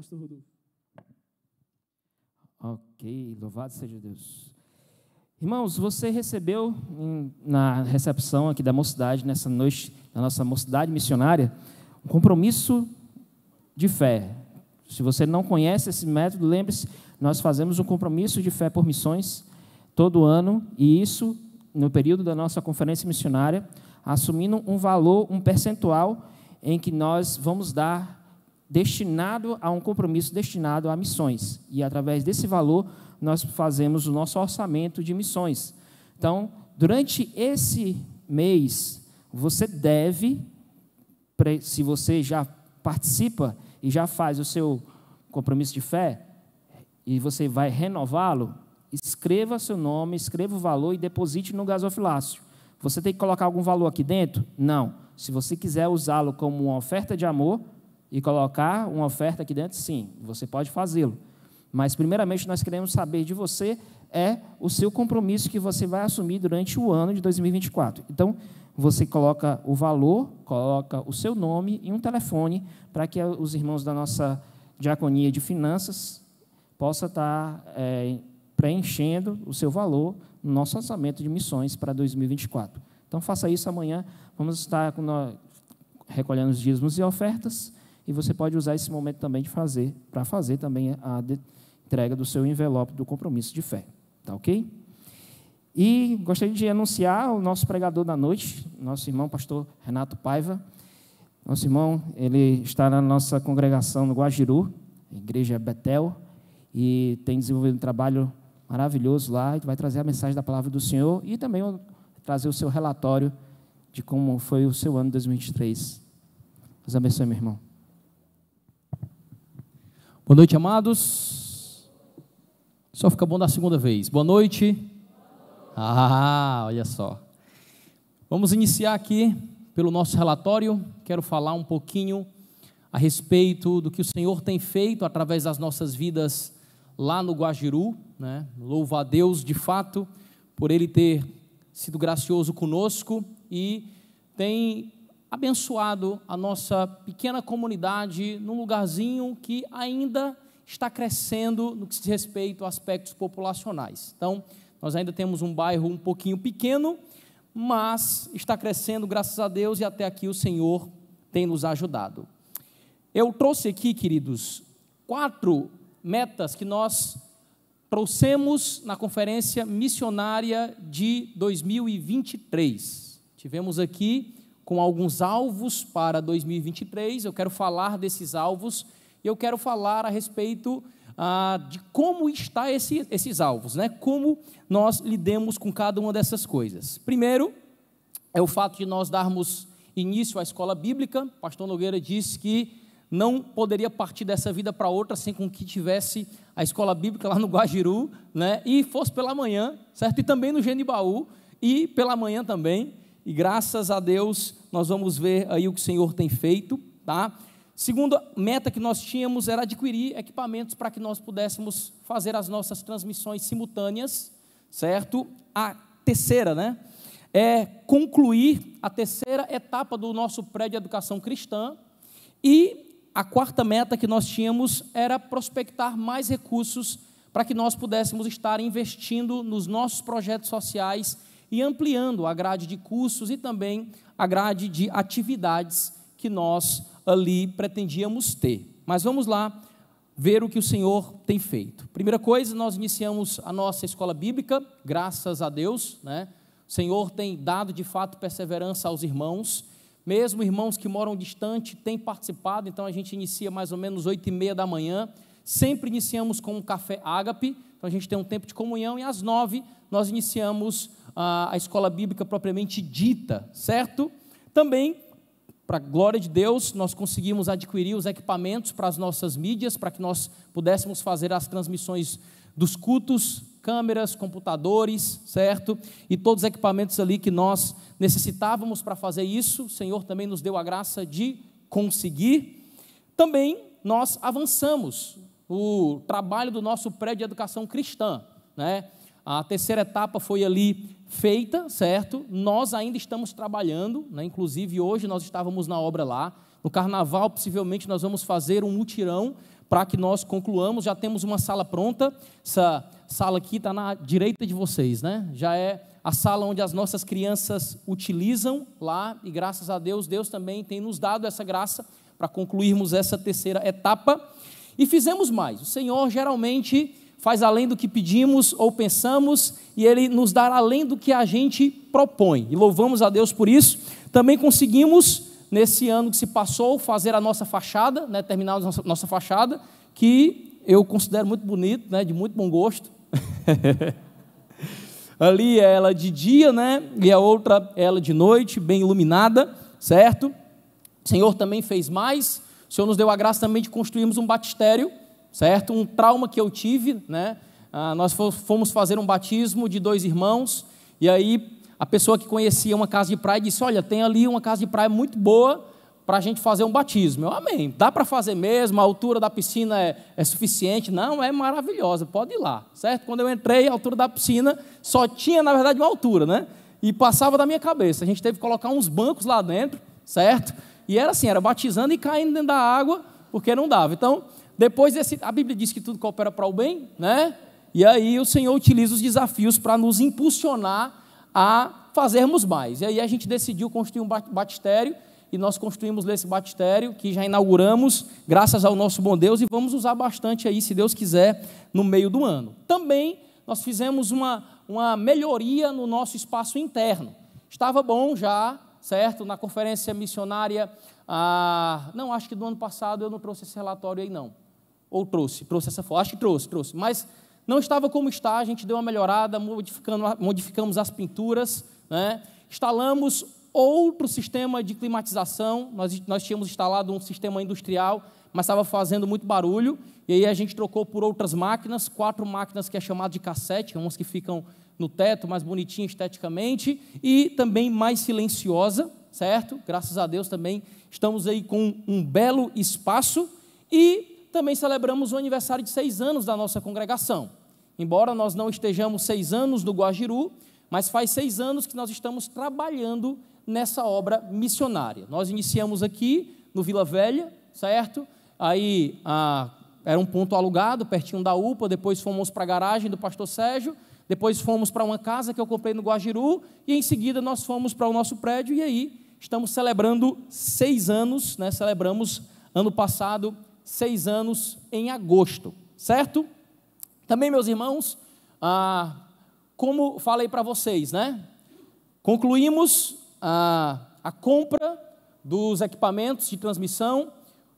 pastor Rodolfo. Ok, louvado seja Deus. Irmãos, você recebeu na recepção aqui da mocidade, nessa noite, na nossa mocidade missionária, um compromisso de fé. Se você não conhece esse método, lembre-se, nós fazemos um compromisso de fé por missões todo ano, e isso no período da nossa conferência missionária, assumindo um valor, um percentual em que nós vamos dar destinado a um compromisso destinado a missões. E através desse valor nós fazemos o nosso orçamento de missões. Então, durante esse mês, você deve, se você já participa e já faz o seu compromisso de fé, e você vai renová-lo, escreva seu nome, escreva o valor e deposite no gasofilácio. Você tem que colocar algum valor aqui dentro? Não. Se você quiser usá-lo como uma oferta de amor, e colocar uma oferta aqui dentro, sim, você pode fazê-lo. Mas, primeiramente, nós queremos saber de você é o seu compromisso que você vai assumir durante o ano de 2024. Então, você coloca o valor, coloca o seu nome e um telefone para que os irmãos da nossa diaconia de finanças possa estar tá, é, preenchendo o seu valor no nosso orçamento de missões para 2024. Então faça isso amanhã. Vamos estar recolhendo os dízimos e ofertas e você pode usar esse momento também de fazer, para fazer também a entrega do seu envelope do compromisso de fé. Tá ok? E gostaria de anunciar o nosso pregador da noite, nosso irmão pastor Renato Paiva. Nosso irmão, ele está na nossa congregação no Guajiru, igreja Betel, e tem desenvolvido um trabalho maravilhoso lá, e vai trazer a mensagem da palavra do Senhor e também trazer o seu relatório de como foi o seu ano 2023. Deus abençoe, meu irmão. Boa noite, amados. Só fica bom da segunda vez. Boa noite. Ah, olha só. Vamos iniciar aqui pelo nosso relatório. Quero falar um pouquinho a respeito do que o Senhor tem feito através das nossas vidas lá no Guajiru. Né? Louvo a Deus, de fato, por Ele ter sido gracioso conosco e tem abençoado a nossa pequena comunidade num lugarzinho que ainda está crescendo no que se respeita a aspectos populacionais. Então, nós ainda temos um bairro um pouquinho pequeno, mas está crescendo, graças a Deus, e até aqui o Senhor tem nos ajudado. Eu trouxe aqui, queridos, quatro metas que nós trouxemos na conferência missionária de 2023. Tivemos aqui com alguns alvos para 2023. Eu quero falar desses alvos e eu quero falar a respeito ah, de como está esse, esses alvos, né? Como nós lidemos com cada uma dessas coisas. Primeiro é o fato de nós darmos início à escola bíblica. pastor Nogueira disse que não poderia partir dessa vida para outra sem com que tivesse a escola bíblica lá no Guajiru, né? E fosse pela manhã, certo? E também no Genibaú e pela manhã também. E graças a Deus, nós vamos ver aí o que o Senhor tem feito, tá? Segunda meta que nós tínhamos era adquirir equipamentos para que nós pudéssemos fazer as nossas transmissões simultâneas, certo? A terceira, né? É concluir a terceira etapa do nosso prédio educação cristã. E a quarta meta que nós tínhamos era prospectar mais recursos para que nós pudéssemos estar investindo nos nossos projetos sociais e ampliando a grade de cursos e também a grade de atividades que nós ali pretendíamos ter. Mas vamos lá ver o que o Senhor tem feito. Primeira coisa, nós iniciamos a nossa escola bíblica, graças a Deus, né? O Senhor tem dado de fato perseverança aos irmãos, mesmo irmãos que moram distante têm participado. Então a gente inicia mais ou menos oito e meia da manhã. Sempre iniciamos com um café ágape, então a gente tem um tempo de comunhão e às nove nós iniciamos a, a escola bíblica propriamente dita, certo? Também, para a glória de Deus, nós conseguimos adquirir os equipamentos para as nossas mídias, para que nós pudéssemos fazer as transmissões dos cultos, câmeras, computadores, certo? E todos os equipamentos ali que nós necessitávamos para fazer isso, o Senhor também nos deu a graça de conseguir. Também nós avançamos o trabalho do nosso prédio de educação cristã, né? A terceira etapa foi ali feita, certo? Nós ainda estamos trabalhando, né? inclusive hoje nós estávamos na obra lá. No carnaval, possivelmente, nós vamos fazer um mutirão para que nós concluamos. Já temos uma sala pronta. Essa sala aqui está na direita de vocês, né? Já é a sala onde as nossas crianças utilizam lá, e graças a Deus, Deus também tem nos dado essa graça para concluirmos essa terceira etapa. E fizemos mais. O Senhor geralmente faz além do que pedimos ou pensamos, e Ele nos dá além do que a gente propõe. E louvamos a Deus por isso. Também conseguimos, nesse ano que se passou, fazer a nossa fachada, né, terminar a nossa, nossa fachada, que eu considero muito bonito, né, de muito bom gosto. Ali é ela de dia, né? E a outra é ela de noite, bem iluminada, certo? O Senhor também fez mais. O Senhor nos deu a graça também de construirmos um batistério certo? Um trauma que eu tive, né? Ah, nós fomos fazer um batismo de dois irmãos, e aí a pessoa que conhecia uma casa de praia disse: Olha, tem ali uma casa de praia muito boa para a gente fazer um batismo. Eu, amém. Dá para fazer mesmo, a altura da piscina é, é suficiente. Não, é maravilhosa, pode ir lá, certo? Quando eu entrei, a altura da piscina só tinha, na verdade, uma altura, né? E passava da minha cabeça. A gente teve que colocar uns bancos lá dentro, certo? E era assim, era batizando e caindo dentro da água, porque não dava. Então, depois a Bíblia diz que tudo coopera para o bem, né? E aí o Senhor utiliza os desafios para nos impulsionar a fazermos mais. E aí a gente decidiu construir um batistério e nós construímos esse batistério que já inauguramos, graças ao nosso bom Deus, e vamos usar bastante aí, se Deus quiser, no meio do ano. Também nós fizemos uma, uma melhoria no nosso espaço interno. Estava bom já, certo? Na conferência missionária, ah, não, acho que do ano passado eu não trouxe esse relatório aí, não ou trouxe, trouxe essa foto, acho que trouxe, trouxe. Mas não estava como está, a gente deu uma melhorada, modificamos as pinturas, né? instalamos outro sistema de climatização, nós, nós tínhamos instalado um sistema industrial, mas estava fazendo muito barulho, e aí a gente trocou por outras máquinas, quatro máquinas que é chamado de cassete, umas que ficam no teto, mais bonitinha esteticamente, e também mais silenciosa, certo? Graças a Deus também estamos aí com um belo espaço, e também celebramos o aniversário de seis anos da nossa congregação. Embora nós não estejamos seis anos no Guajiru, mas faz seis anos que nós estamos trabalhando nessa obra missionária. Nós iniciamos aqui no Vila Velha, certo? Aí a, era um ponto alugado, pertinho da UPA, depois fomos para a garagem do pastor Sérgio, depois fomos para uma casa que eu comprei no Guajiru, e em seguida nós fomos para o nosso prédio, e aí estamos celebrando seis anos, né? celebramos ano passado seis anos em agosto, certo? Também, meus irmãos, ah, como falei para vocês, né? Concluímos a, ah, a compra dos equipamentos de transmissão,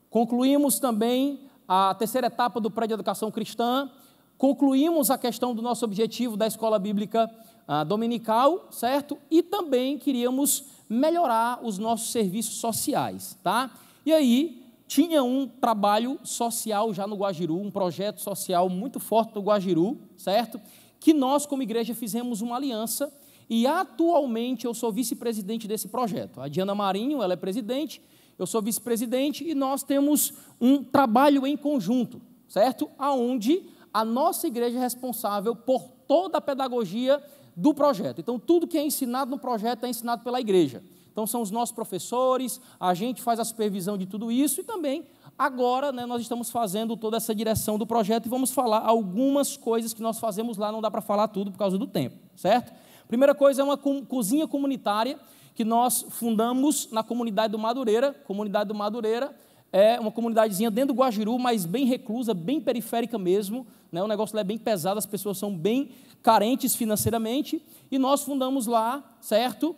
concluímos também a terceira etapa do prédio de educação cristã, concluímos a questão do nosso objetivo da escola bíblica ah, dominical, certo? E também queríamos melhorar os nossos serviços sociais, tá? E aí, tinha um trabalho social já no Guajiru, um projeto social muito forte no Guajiru, certo? Que nós, como igreja, fizemos uma aliança e atualmente eu sou vice-presidente desse projeto. A Diana Marinho, ela é presidente, eu sou vice-presidente e nós temos um trabalho em conjunto, certo? Aonde a nossa igreja é responsável por toda a pedagogia do projeto. Então, tudo que é ensinado no projeto é ensinado pela igreja. Então são os nossos professores, a gente faz a supervisão de tudo isso e também agora né, nós estamos fazendo toda essa direção do projeto e vamos falar algumas coisas que nós fazemos lá, não dá para falar tudo por causa do tempo, certo? Primeira coisa é uma cozinha comunitária que nós fundamos na comunidade do Madureira. Comunidade do Madureira é uma comunidadezinha dentro do Guajiru, mas bem reclusa, bem periférica mesmo. Né? O negócio lá é bem pesado, as pessoas são bem carentes financeiramente. E nós fundamos lá, certo?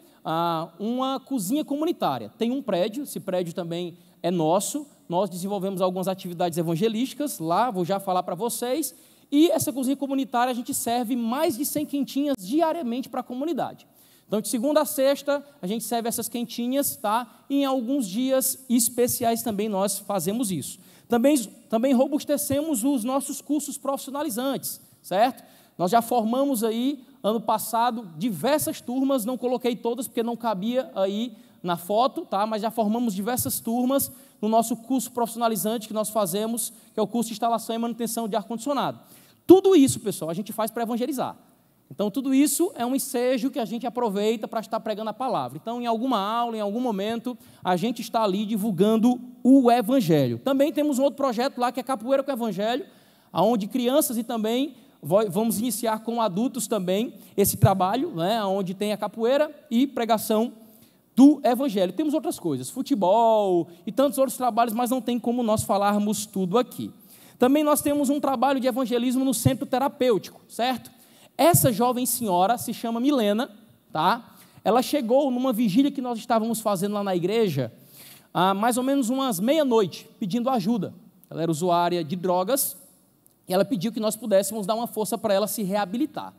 uma cozinha comunitária. Tem um prédio, esse prédio também é nosso. Nós desenvolvemos algumas atividades evangelísticas lá, vou já falar para vocês. E essa cozinha comunitária a gente serve mais de 100 quentinhas diariamente para a comunidade. Então, de segunda a sexta, a gente serve essas quentinhas, tá? E em alguns dias especiais também nós fazemos isso. Também, também robustecemos os nossos cursos profissionalizantes, certo? Nós já formamos aí ano passado, diversas turmas, não coloquei todas porque não cabia aí na foto, tá? mas já formamos diversas turmas no nosso curso profissionalizante que nós fazemos, que é o curso de instalação e manutenção de ar-condicionado. Tudo isso, pessoal, a gente faz para evangelizar. Então, tudo isso é um ensejo que a gente aproveita para estar pregando a palavra. Então, em alguma aula, em algum momento, a gente está ali divulgando o Evangelho. Também temos um outro projeto lá que é Capoeira com o Evangelho, onde crianças e também vamos iniciar com adultos também esse trabalho, né, onde tem a capoeira e pregação do evangelho. Temos outras coisas, futebol e tantos outros trabalhos, mas não tem como nós falarmos tudo aqui. Também nós temos um trabalho de evangelismo no centro terapêutico, certo? Essa jovem senhora se chama Milena, tá? Ela chegou numa vigília que nós estávamos fazendo lá na igreja, há mais ou menos umas meia-noite, pedindo ajuda. Ela era usuária de drogas e ela pediu que nós pudéssemos dar uma força para ela se reabilitar.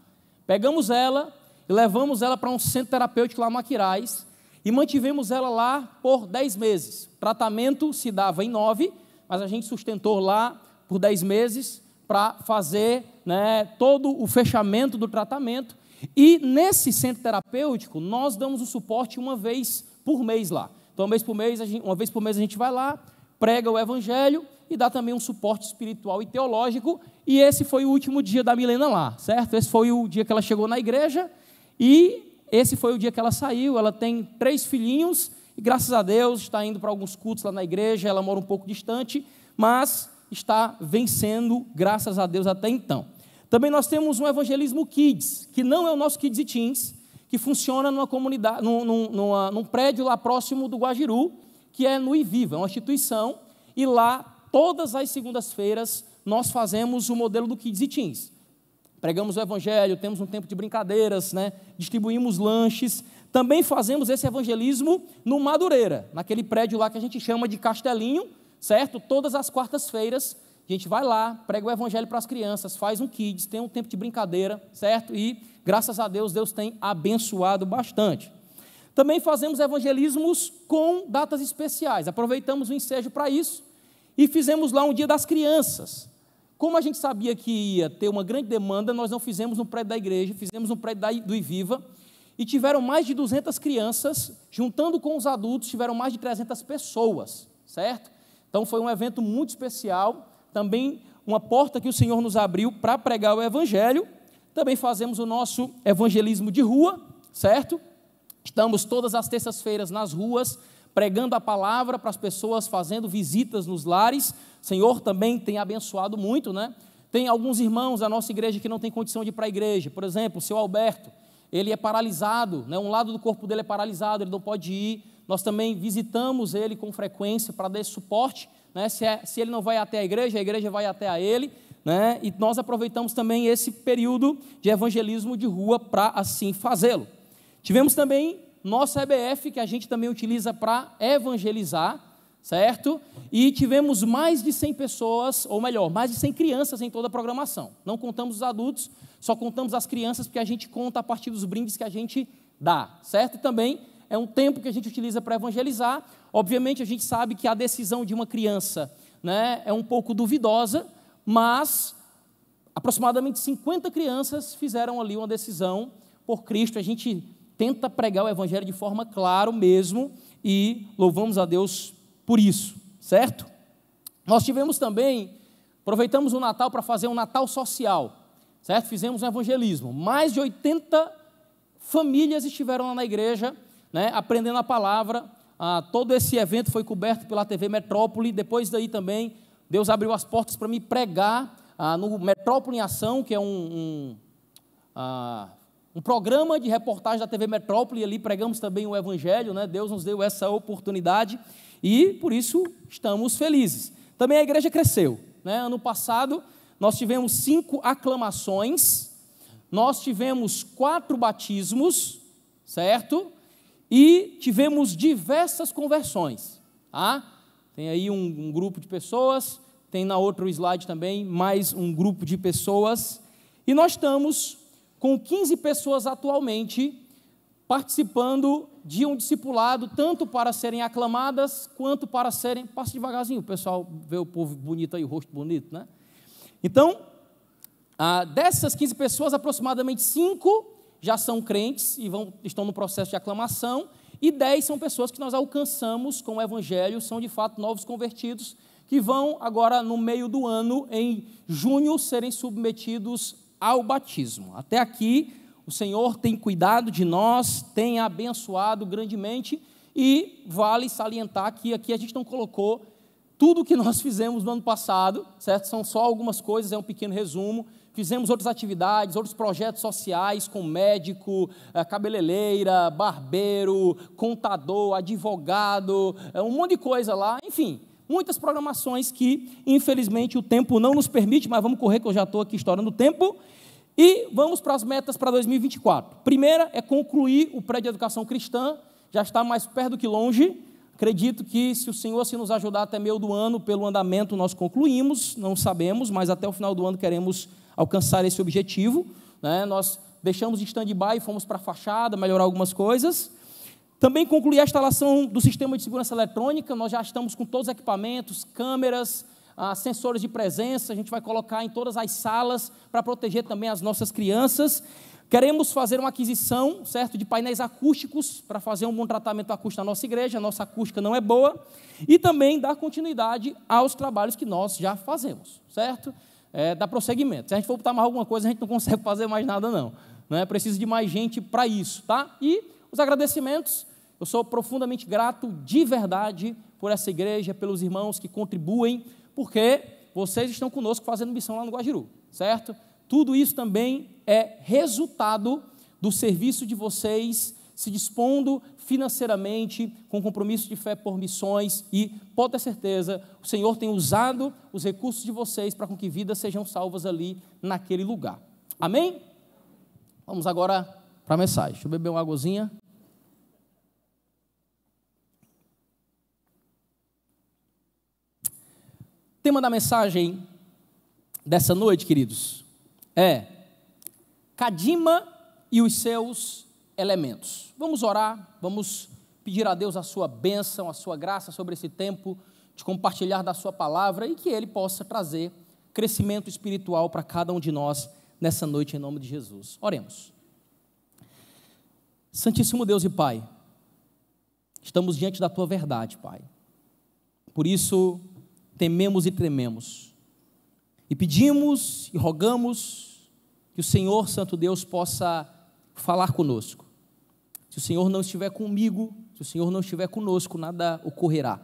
Pegamos ela e levamos ela para um centro terapêutico lá em Maquirais e mantivemos ela lá por 10 meses. O tratamento se dava em nove, mas a gente sustentou lá por 10 meses para fazer né, todo o fechamento do tratamento. E nesse centro terapêutico, nós damos o suporte uma vez por mês lá. Então, uma vez por mês, uma vez por mês a gente vai lá, prega o evangelho e dá também um suporte espiritual e teológico. E esse foi o último dia da Milena lá, certo? Esse foi o dia que ela chegou na igreja e esse foi o dia que ela saiu. Ela tem três filhinhos e, graças a Deus, está indo para alguns cultos lá na igreja. Ela mora um pouco distante, mas está vencendo, graças a Deus, até então. Também nós temos um evangelismo kids, que não é o nosso kids e teens, que funciona numa comunidade, num, num, numa, num prédio lá próximo do Guajiru, que é no Iviva, é uma instituição, e lá Todas as segundas-feiras nós fazemos o modelo do Kids e Teens. Pregamos o evangelho, temos um tempo de brincadeiras, né? distribuímos lanches. Também fazemos esse evangelismo no Madureira, naquele prédio lá que a gente chama de Castelinho, certo? Todas as quartas-feiras a gente vai lá, prega o evangelho para as crianças, faz um kids, tem um tempo de brincadeira, certo? E graças a Deus, Deus tem abençoado bastante. Também fazemos evangelismos com datas especiais. Aproveitamos o ensejo para isso. E fizemos lá um dia das crianças. Como a gente sabia que ia ter uma grande demanda, nós não fizemos no prédio da igreja, fizemos no prédio da, do Iviva, e tiveram mais de 200 crianças, juntando com os adultos, tiveram mais de 300 pessoas, certo? Então foi um evento muito especial, também uma porta que o Senhor nos abriu para pregar o Evangelho. Também fazemos o nosso evangelismo de rua, certo? Estamos todas as terças-feiras nas ruas, pregando a palavra para as pessoas, fazendo visitas nos lares. O Senhor também tem abençoado muito, né? Tem alguns irmãos da nossa igreja que não tem condição de ir para a igreja. Por exemplo, o seu Alberto, ele é paralisado, né? um lado do corpo dele é paralisado, ele não pode ir. Nós também visitamos ele com frequência para dar suporte. Né? Se, é, se ele não vai até a igreja, a igreja vai até a ele. Né? E nós aproveitamos também esse período de evangelismo de rua para assim fazê-lo. Tivemos também nossa EBF, que a gente também utiliza para evangelizar, certo? E tivemos mais de 100 pessoas, ou melhor, mais de 100 crianças em toda a programação. Não contamos os adultos, só contamos as crianças, porque a gente conta a partir dos brindes que a gente dá, certo? E também é um tempo que a gente utiliza para evangelizar. Obviamente, a gente sabe que a decisão de uma criança né, é um pouco duvidosa, mas aproximadamente 50 crianças fizeram ali uma decisão por Cristo. A gente tenta pregar o evangelho de forma clara mesmo e louvamos a Deus por isso, certo? Nós tivemos também, aproveitamos o Natal para fazer um Natal social, certo? Fizemos um evangelismo. Mais de 80 famílias estiveram lá na igreja, né, aprendendo a palavra. Ah, todo esse evento foi coberto pela TV Metrópole. Depois daí também, Deus abriu as portas para me pregar ah, no Metrópole em Ação, que é um, um ah, um programa de reportagem da TV Metrópole, ali pregamos também o Evangelho, né? Deus nos deu essa oportunidade e por isso estamos felizes. Também a igreja cresceu. Né? Ano passado nós tivemos cinco aclamações, nós tivemos quatro batismos, certo? E tivemos diversas conversões. Tá? Tem aí um, um grupo de pessoas, tem na outro slide também mais um grupo de pessoas. E nós estamos com 15 pessoas atualmente participando de um discipulado, tanto para serem aclamadas quanto para serem. Passa devagarzinho, o pessoal vê o povo bonito aí, o rosto bonito, né? Então, ah, dessas 15 pessoas, aproximadamente 5 já são crentes e vão, estão no processo de aclamação, e 10 são pessoas que nós alcançamos com o Evangelho, são de fato novos convertidos, que vão agora, no meio do ano, em junho, serem submetidos ao batismo. Até aqui, o Senhor tem cuidado de nós, tem abençoado grandemente, e vale salientar que aqui a gente não colocou tudo o que nós fizemos no ano passado, certo? São só algumas coisas, é um pequeno resumo. Fizemos outras atividades, outros projetos sociais com médico, eh, cabeleireira, barbeiro, contador, advogado, eh, um monte de coisa lá, enfim muitas programações que, infelizmente, o tempo não nos permite, mas vamos correr, que eu já estou aqui estourando o tempo. E vamos para as metas para 2024. Primeira é concluir o prédio de educação cristã, já está mais perto do que longe. Acredito que, se o Senhor se nos ajudar até meio do ano, pelo andamento nós concluímos, não sabemos, mas até o final do ano queremos alcançar esse objetivo. Né? Nós deixamos de stand-by e fomos para a fachada, melhorar algumas coisas. Também concluí a instalação do sistema de segurança eletrônica. Nós já estamos com todos os equipamentos, câmeras, ah, sensores de presença. A gente vai colocar em todas as salas para proteger também as nossas crianças. Queremos fazer uma aquisição, certo, de painéis acústicos para fazer um bom tratamento acústico na nossa igreja. A nossa acústica não é boa e também dar continuidade aos trabalhos que nós já fazemos, certo? É, dar prosseguimento. Se a gente for botar mais alguma coisa, a gente não consegue fazer mais nada não. é Precisa de mais gente para isso, tá? E os agradecimentos eu sou profundamente grato de verdade por essa igreja, pelos irmãos que contribuem, porque vocês estão conosco fazendo missão lá no Guajiru, certo? Tudo isso também é resultado do serviço de vocês se dispondo financeiramente, com compromisso de fé por missões, e pode ter certeza, o Senhor tem usado os recursos de vocês para com que vidas sejam salvas ali naquele lugar. Amém? Vamos agora para a mensagem. Deixa eu beber uma águazinha. tema da mensagem dessa noite, queridos, é Cadima e os seus elementos. Vamos orar, vamos pedir a Deus a sua bênção, a sua graça sobre esse tempo de compartilhar da sua palavra e que ele possa trazer crescimento espiritual para cada um de nós nessa noite em nome de Jesus. Oremos. Santíssimo Deus e Pai, estamos diante da tua verdade, Pai. Por isso, tememos e trememos. E pedimos e rogamos que o Senhor, Santo Deus, possa falar conosco. Se o Senhor não estiver comigo, se o Senhor não estiver conosco, nada ocorrerá.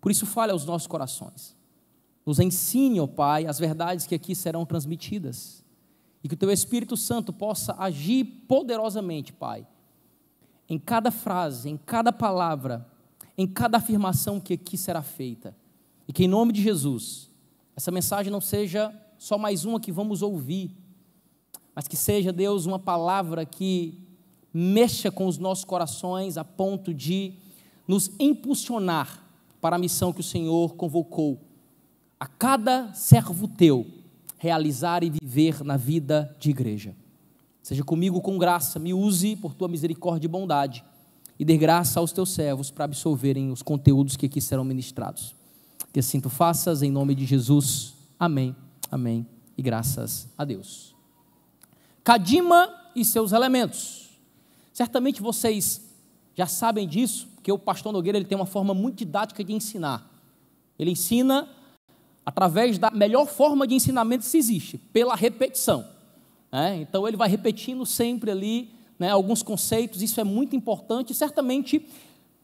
Por isso, fale aos nossos corações. Nos ensine, ó oh Pai, as verdades que aqui serão transmitidas. E que o Teu Espírito Santo possa agir poderosamente, Pai, em cada frase, em cada palavra, em cada afirmação que aqui será feita. E que em nome de Jesus, essa mensagem não seja só mais uma que vamos ouvir, mas que seja, Deus, uma palavra que mexa com os nossos corações a ponto de nos impulsionar para a missão que o Senhor convocou a cada servo teu realizar e viver na vida de igreja. Seja comigo com graça, me use por tua misericórdia e bondade, e dê graça aos teus servos para absorverem os conteúdos que aqui serão ministrados que assim tu faças, em nome de Jesus. Amém, amém e graças a Deus. Cadima e seus elementos. Certamente vocês já sabem disso, porque o pastor Nogueira ele tem uma forma muito didática de ensinar. Ele ensina através da melhor forma de ensinamento que se existe, pela repetição. É, então ele vai repetindo sempre ali né, alguns conceitos, isso é muito importante. Certamente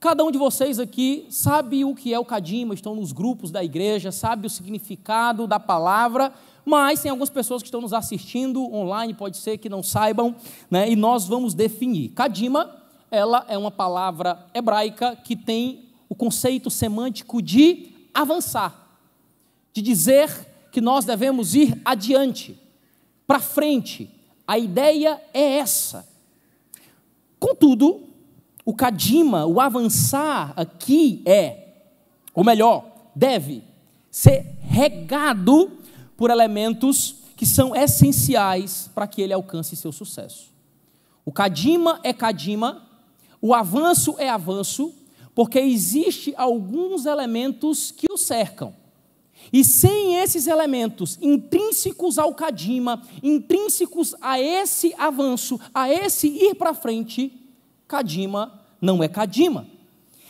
Cada um de vocês aqui sabe o que é o Kadima, estão nos grupos da igreja, sabe o significado da palavra, mas tem algumas pessoas que estão nos assistindo online, pode ser que não saibam, né? e nós vamos definir. Kadima, ela é uma palavra hebraica que tem o conceito semântico de avançar, de dizer que nós devemos ir adiante, para frente. A ideia é essa. Contudo, o Kadima, o avançar aqui é, ou melhor, deve ser regado por elementos que são essenciais para que ele alcance seu sucesso. O Kadima é Kadima, o avanço é avanço, porque existe alguns elementos que o cercam. E sem esses elementos intrínsecos ao Kadima, intrínsecos a esse avanço, a esse ir para frente, Cadima não é Cadima.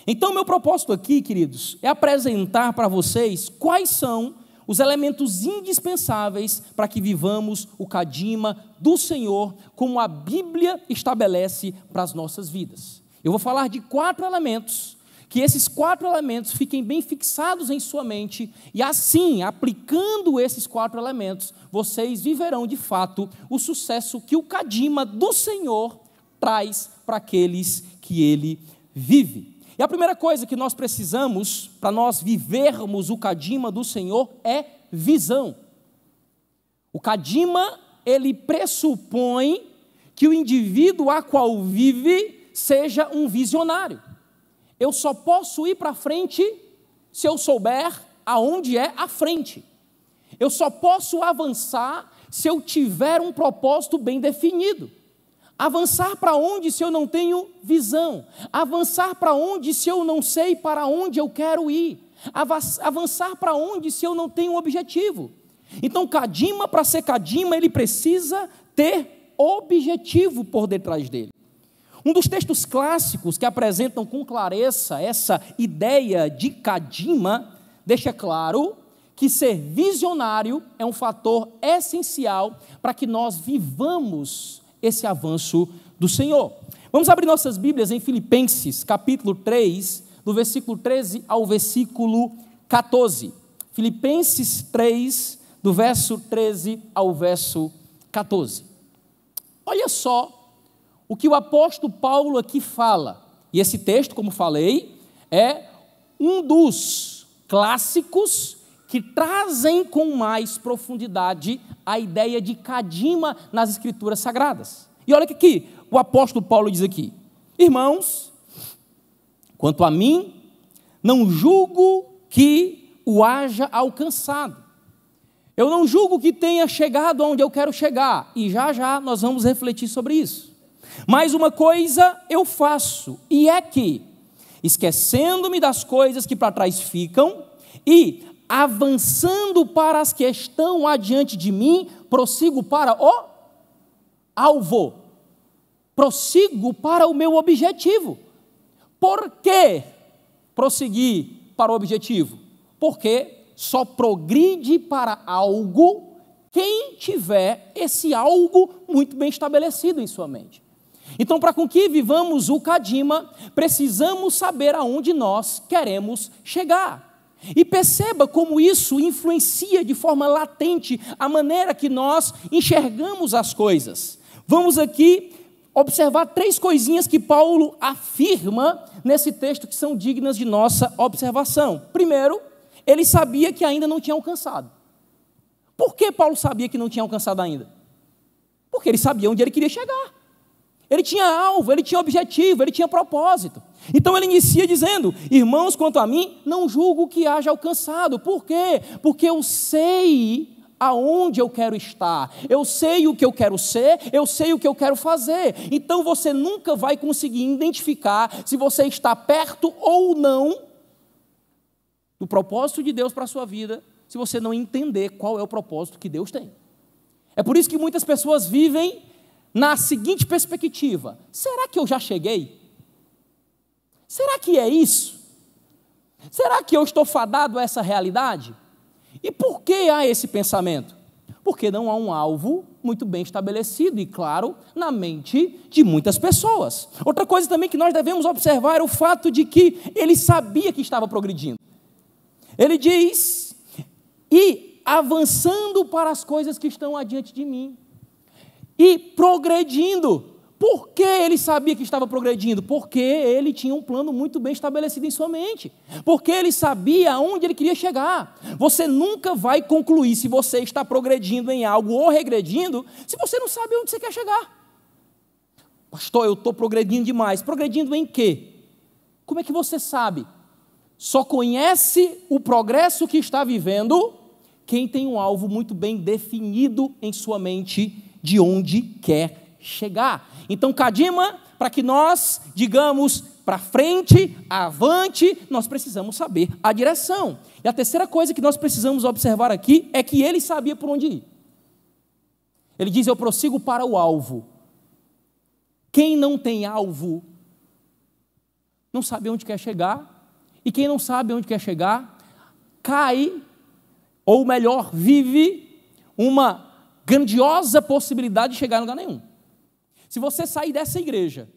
Então, meu propósito aqui, queridos, é apresentar para vocês quais são os elementos indispensáveis para que vivamos o Cadima do Senhor, como a Bíblia estabelece para as nossas vidas. Eu vou falar de quatro elementos, que esses quatro elementos fiquem bem fixados em sua mente, e assim, aplicando esses quatro elementos, vocês viverão de fato o sucesso que o Cadima do Senhor traz para aqueles que ele vive. E a primeira coisa que nós precisamos para nós vivermos o cadima do Senhor é visão. O cadima, ele pressupõe que o indivíduo a qual vive seja um visionário. Eu só posso ir para frente se eu souber aonde é a frente. Eu só posso avançar se eu tiver um propósito bem definido. Avançar para onde se eu não tenho visão? Avançar para onde se eu não sei para onde eu quero ir? Avançar para onde se eu não tenho objetivo? Então, Kadima, para ser Kadima, ele precisa ter objetivo por detrás dele. Um dos textos clássicos que apresentam com clareza essa ideia de Kadima deixa claro que ser visionário é um fator essencial para que nós vivamos esse avanço do Senhor. Vamos abrir nossas Bíblias em Filipenses, capítulo 3, do versículo 13 ao versículo 14. Filipenses 3, do verso 13 ao verso 14. Olha só o que o apóstolo Paulo aqui fala. E esse texto, como falei, é um dos clássicos que trazem com mais profundidade a ideia de cadima nas escrituras sagradas. E olha que aqui o apóstolo Paulo diz aqui: Irmãos, quanto a mim, não julgo que o haja alcançado. Eu não julgo que tenha chegado aonde eu quero chegar, e já já nós vamos refletir sobre isso. Mas uma coisa eu faço, e é que, esquecendo-me das coisas que para trás ficam, e avançando para as que estão adiante de mim, prossigo para o alvo, prossigo para o meu objetivo. Por que prosseguir para o objetivo? Porque só progride para algo quem tiver esse algo muito bem estabelecido em sua mente. Então, para com que vivamos o Kadima, precisamos saber aonde nós queremos chegar. E perceba como isso influencia de forma latente a maneira que nós enxergamos as coisas. Vamos aqui observar três coisinhas que Paulo afirma nesse texto que são dignas de nossa observação. Primeiro, ele sabia que ainda não tinha alcançado. Por que Paulo sabia que não tinha alcançado ainda? Porque ele sabia onde ele queria chegar. Ele tinha alvo, ele tinha objetivo, ele tinha propósito. Então ele inicia dizendo: Irmãos, quanto a mim, não julgo que haja alcançado. Por quê? Porque eu sei aonde eu quero estar, eu sei o que eu quero ser, eu sei o que eu quero fazer. Então você nunca vai conseguir identificar se você está perto ou não do propósito de Deus para a sua vida, se você não entender qual é o propósito que Deus tem. É por isso que muitas pessoas vivem na seguinte perspectiva: será que eu já cheguei? Será que é isso? Será que eu estou fadado a essa realidade? E por que há esse pensamento? Porque não há um alvo muito bem estabelecido e claro na mente de muitas pessoas. Outra coisa também que nós devemos observar é o fato de que ele sabia que estava progredindo. Ele diz: e avançando para as coisas que estão adiante de mim, e progredindo. Por que ele sabia que estava progredindo? Porque ele tinha um plano muito bem estabelecido em sua mente. Porque ele sabia aonde ele queria chegar. Você nunca vai concluir se você está progredindo em algo ou regredindo, se você não sabe onde você quer chegar. Pastor, eu estou progredindo demais. Progredindo em quê? Como é que você sabe? Só conhece o progresso que está vivendo quem tem um alvo muito bem definido em sua mente de onde quer chegar. Então, Kadima, para que nós digamos para frente, avante, nós precisamos saber a direção. E a terceira coisa que nós precisamos observar aqui é que ele sabia por onde ir. Ele diz: Eu prossigo para o alvo. Quem não tem alvo, não sabe onde quer chegar, e quem não sabe onde quer chegar, cai, ou melhor, vive uma grandiosa possibilidade de chegar em lugar nenhum. Se você sair dessa igreja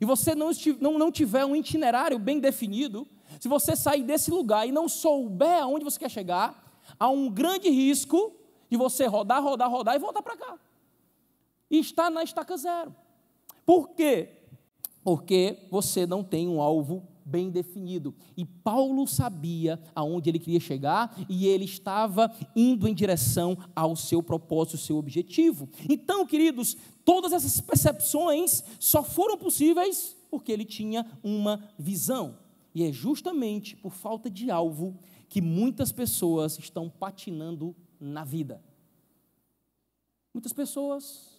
e você não, não, não tiver um itinerário bem definido, se você sair desse lugar e não souber aonde você quer chegar, há um grande risco de você rodar, rodar, rodar e voltar para cá. E estar na estaca zero. Por quê? Porque você não tem um alvo bem definido. E Paulo sabia aonde ele queria chegar e ele estava indo em direção ao seu propósito, ao seu objetivo. Então, queridos, todas essas percepções só foram possíveis porque ele tinha uma visão. E é justamente por falta de alvo que muitas pessoas estão patinando na vida. Muitas pessoas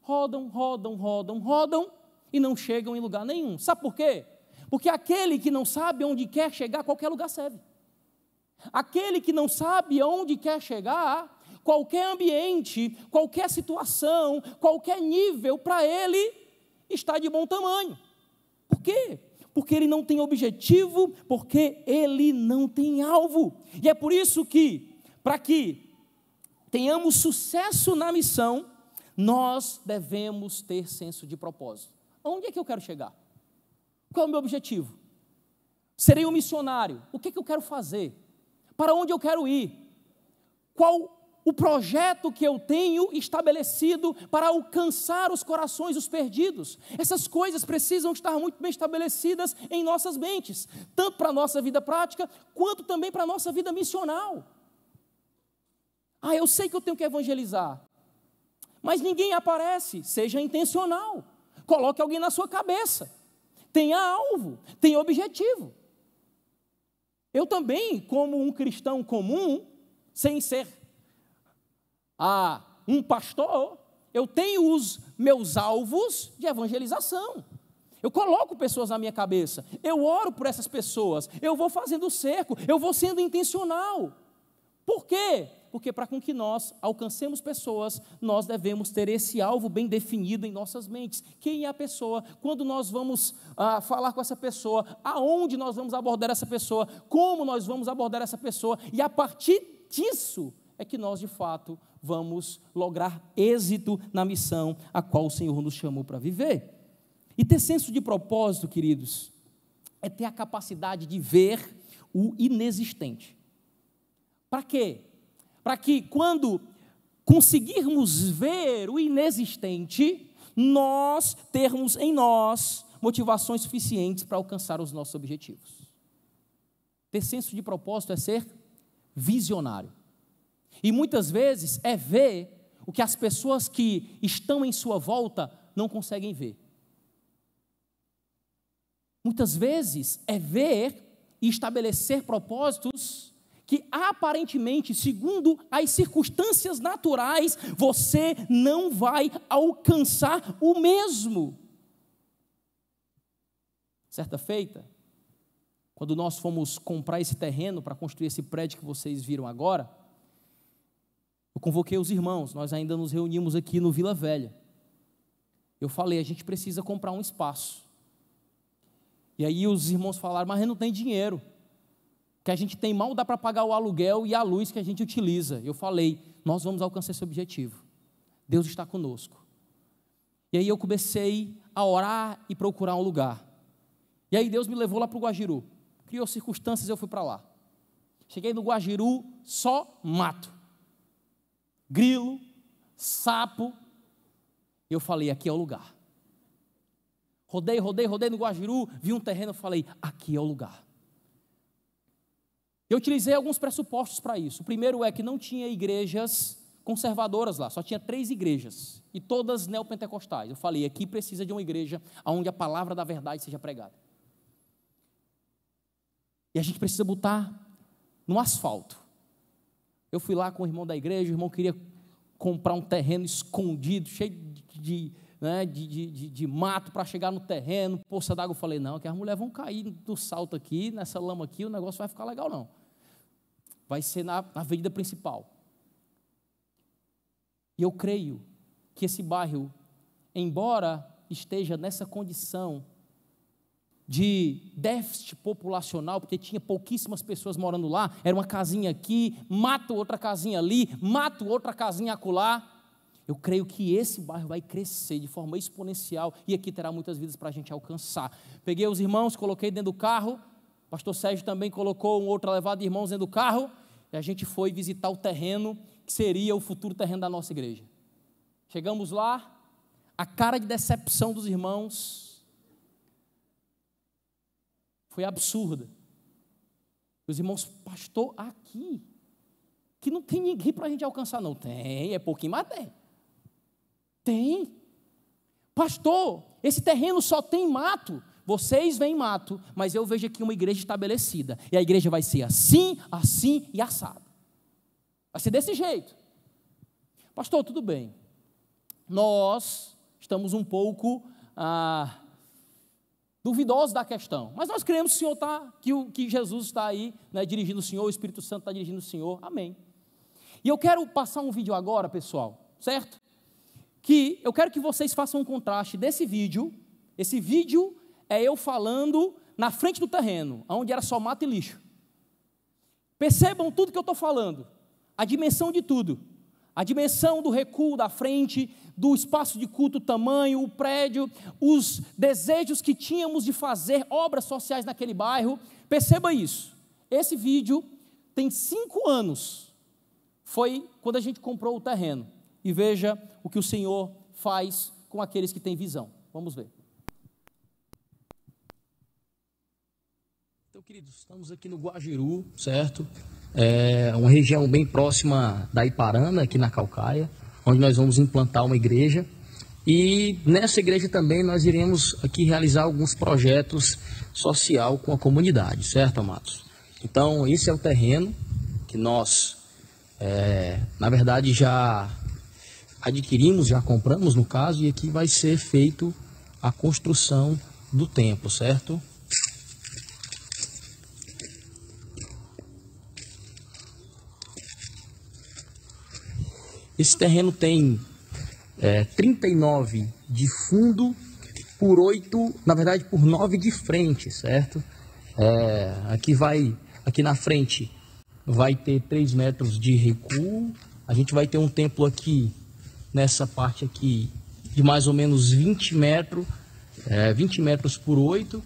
rodam, rodam, rodam, rodam e não chegam em lugar nenhum. Sabe por quê? Porque aquele que não sabe onde quer chegar, qualquer lugar serve. Aquele que não sabe onde quer chegar, qualquer ambiente, qualquer situação, qualquer nível, para ele está de bom tamanho. Por quê? Porque ele não tem objetivo, porque ele não tem alvo. E é por isso que, para que tenhamos sucesso na missão, nós devemos ter senso de propósito. Onde é que eu quero chegar? Qual é o meu objetivo? Serei um missionário. O que, é que eu quero fazer? Para onde eu quero ir? Qual o projeto que eu tenho estabelecido para alcançar os corações os perdidos. Essas coisas precisam estar muito bem estabelecidas em nossas mentes, tanto para a nossa vida prática, quanto também para a nossa vida missional. Ah, eu sei que eu tenho que evangelizar, mas ninguém aparece, seja intencional, coloque alguém na sua cabeça. Tenha alvo, tenha objetivo. Eu também, como um cristão comum, sem ser ah, um pastor, eu tenho os meus alvos de evangelização. Eu coloco pessoas na minha cabeça, eu oro por essas pessoas, eu vou fazendo cerco, eu vou sendo intencional. Por quê? Porque para com que nós alcancemos pessoas, nós devemos ter esse alvo bem definido em nossas mentes. Quem é a pessoa? Quando nós vamos ah, falar com essa pessoa? Aonde nós vamos abordar essa pessoa? Como nós vamos abordar essa pessoa? E a partir disso é que nós, de fato, vamos lograr êxito na missão a qual o Senhor nos chamou para viver. E ter senso de propósito, queridos, é ter a capacidade de ver o inexistente. Para quê? para que quando conseguirmos ver o inexistente, nós termos em nós motivações suficientes para alcançar os nossos objetivos. Ter senso de propósito é ser visionário. E muitas vezes é ver o que as pessoas que estão em sua volta não conseguem ver. Muitas vezes é ver e estabelecer propósitos que aparentemente, segundo as circunstâncias naturais, você não vai alcançar o mesmo. Certa feita, quando nós fomos comprar esse terreno para construir esse prédio que vocês viram agora, eu convoquei os irmãos, nós ainda nos reunimos aqui no Vila Velha. Eu falei, a gente precisa comprar um espaço. E aí os irmãos falaram, mas não tem dinheiro que a gente tem mal dá para pagar o aluguel e a luz que a gente utiliza. Eu falei, nós vamos alcançar esse objetivo. Deus está conosco. E aí eu comecei a orar e procurar um lugar. E aí Deus me levou lá para o Guajiru. Criou circunstâncias e eu fui para lá. Cheguei no Guajiru, só mato. Grilo, sapo. Eu falei, aqui é o lugar. Rodei, rodei, rodei no Guajiru, vi um terreno, falei, aqui é o lugar. Eu utilizei alguns pressupostos para isso. O primeiro é que não tinha igrejas conservadoras lá, só tinha três igrejas, e todas neopentecostais. Eu falei, aqui precisa de uma igreja onde a palavra da verdade seja pregada. E a gente precisa botar no asfalto. Eu fui lá com o irmão da igreja, o irmão queria comprar um terreno escondido, cheio de, né, de, de, de, mato para chegar no terreno, poça d'água. Eu falei, não, que as mulheres vão cair do salto aqui, nessa lama aqui, o negócio vai ficar legal, não vai ser na, na avenida principal. E eu creio que esse bairro, embora esteja nessa condição de déficit populacional, porque tinha pouquíssimas pessoas morando lá, era uma casinha aqui, mata outra casinha ali, mata outra casinha acolá. Eu creio que esse bairro vai crescer de forma exponencial e aqui terá muitas vidas para a gente alcançar. Peguei os irmãos, coloquei dentro do carro, pastor Sérgio também colocou um outro levado de irmãos dentro do carro, e a gente foi visitar o terreno que seria o futuro terreno da nossa igreja. Chegamos lá, a cara de decepção dos irmãos foi absurda. Os irmãos, pastor, aqui, que não tem ninguém para a gente alcançar, não. Tem, é pouquinho, mas tem. Tem. Pastor, esse terreno só tem mato. Vocês vêm mato, mas eu vejo aqui uma igreja estabelecida. E a igreja vai ser assim, assim e assado. Vai ser desse jeito. Pastor, tudo bem. Nós estamos um pouco ah, duvidosos da questão, mas nós cremos que o Senhor está, que, o, que Jesus está aí né, dirigindo o Senhor, o Espírito Santo está dirigindo o Senhor. Amém. E eu quero passar um vídeo agora, pessoal, certo? Que eu quero que vocês façam um contraste desse vídeo, esse vídeo é eu falando na frente do terreno, onde era só mato e lixo. Percebam tudo que eu estou falando, a dimensão de tudo. A dimensão do recuo da frente, do espaço de culto, o tamanho, o prédio, os desejos que tínhamos de fazer obras sociais naquele bairro. Perceba isso. Esse vídeo tem cinco anos. Foi quando a gente comprou o terreno. E veja o que o Senhor faz com aqueles que têm visão. Vamos ver. Queridos, estamos aqui no Guajiru, certo? É uma região bem próxima da Iparana, aqui na Calcaia, onde nós vamos implantar uma igreja. E nessa igreja também nós iremos aqui realizar alguns projetos social com a comunidade, certo, Amados? Então, esse é o terreno que nós, é, na verdade, já adquirimos, já compramos, no caso, e aqui vai ser feito a construção do templo, certo? Esse terreno tem é, 39 de fundo por 8, na verdade por 9 de frente, certo? É, aqui vai, aqui na frente vai ter 3 metros de recuo. A gente vai ter um templo aqui, nessa parte aqui, de mais ou menos 20 metros, é, 20 metros por 8.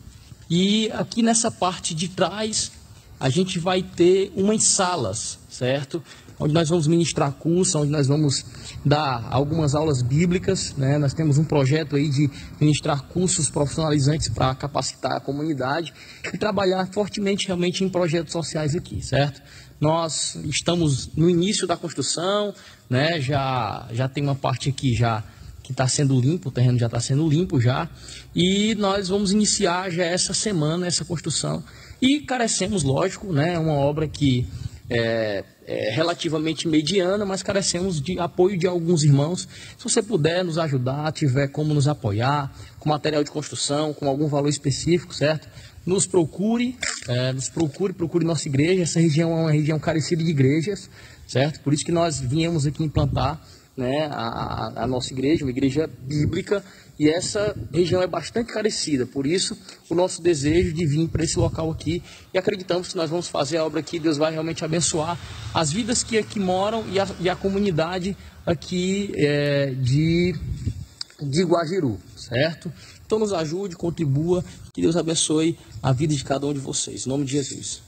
E aqui nessa parte de trás, a gente vai ter umas salas, certo? onde nós vamos ministrar curso, onde nós vamos dar algumas aulas bíblicas. Né? Nós temos um projeto aí de ministrar cursos profissionalizantes para capacitar a comunidade e trabalhar fortemente realmente em projetos sociais aqui, certo? Nós estamos no início da construção, né? já, já tem uma parte aqui já que está sendo limpo, o terreno já está sendo limpo já, e nós vamos iniciar já essa semana essa construção. E carecemos, lógico, né, é uma obra que é, é, relativamente mediana, mas carecemos de apoio de alguns irmãos. Se você puder nos ajudar, tiver como nos apoiar, com material de construção, com algum valor específico, certo? Nos procure, é, nos procure, procure nossa igreja. Essa região é uma região carecida de igrejas, certo? Por isso que nós viemos aqui implantar né, a, a nossa igreja, uma igreja bíblica, e essa região é bastante carecida. Por isso, o nosso desejo de vir para esse local aqui e acreditamos que nós vamos fazer a obra aqui. Deus vai realmente abençoar as vidas que aqui moram e a, e a comunidade aqui é, de, de Guajiru, certo? Então, nos ajude, contribua, que Deus abençoe a vida de cada um de vocês. Em nome de Jesus.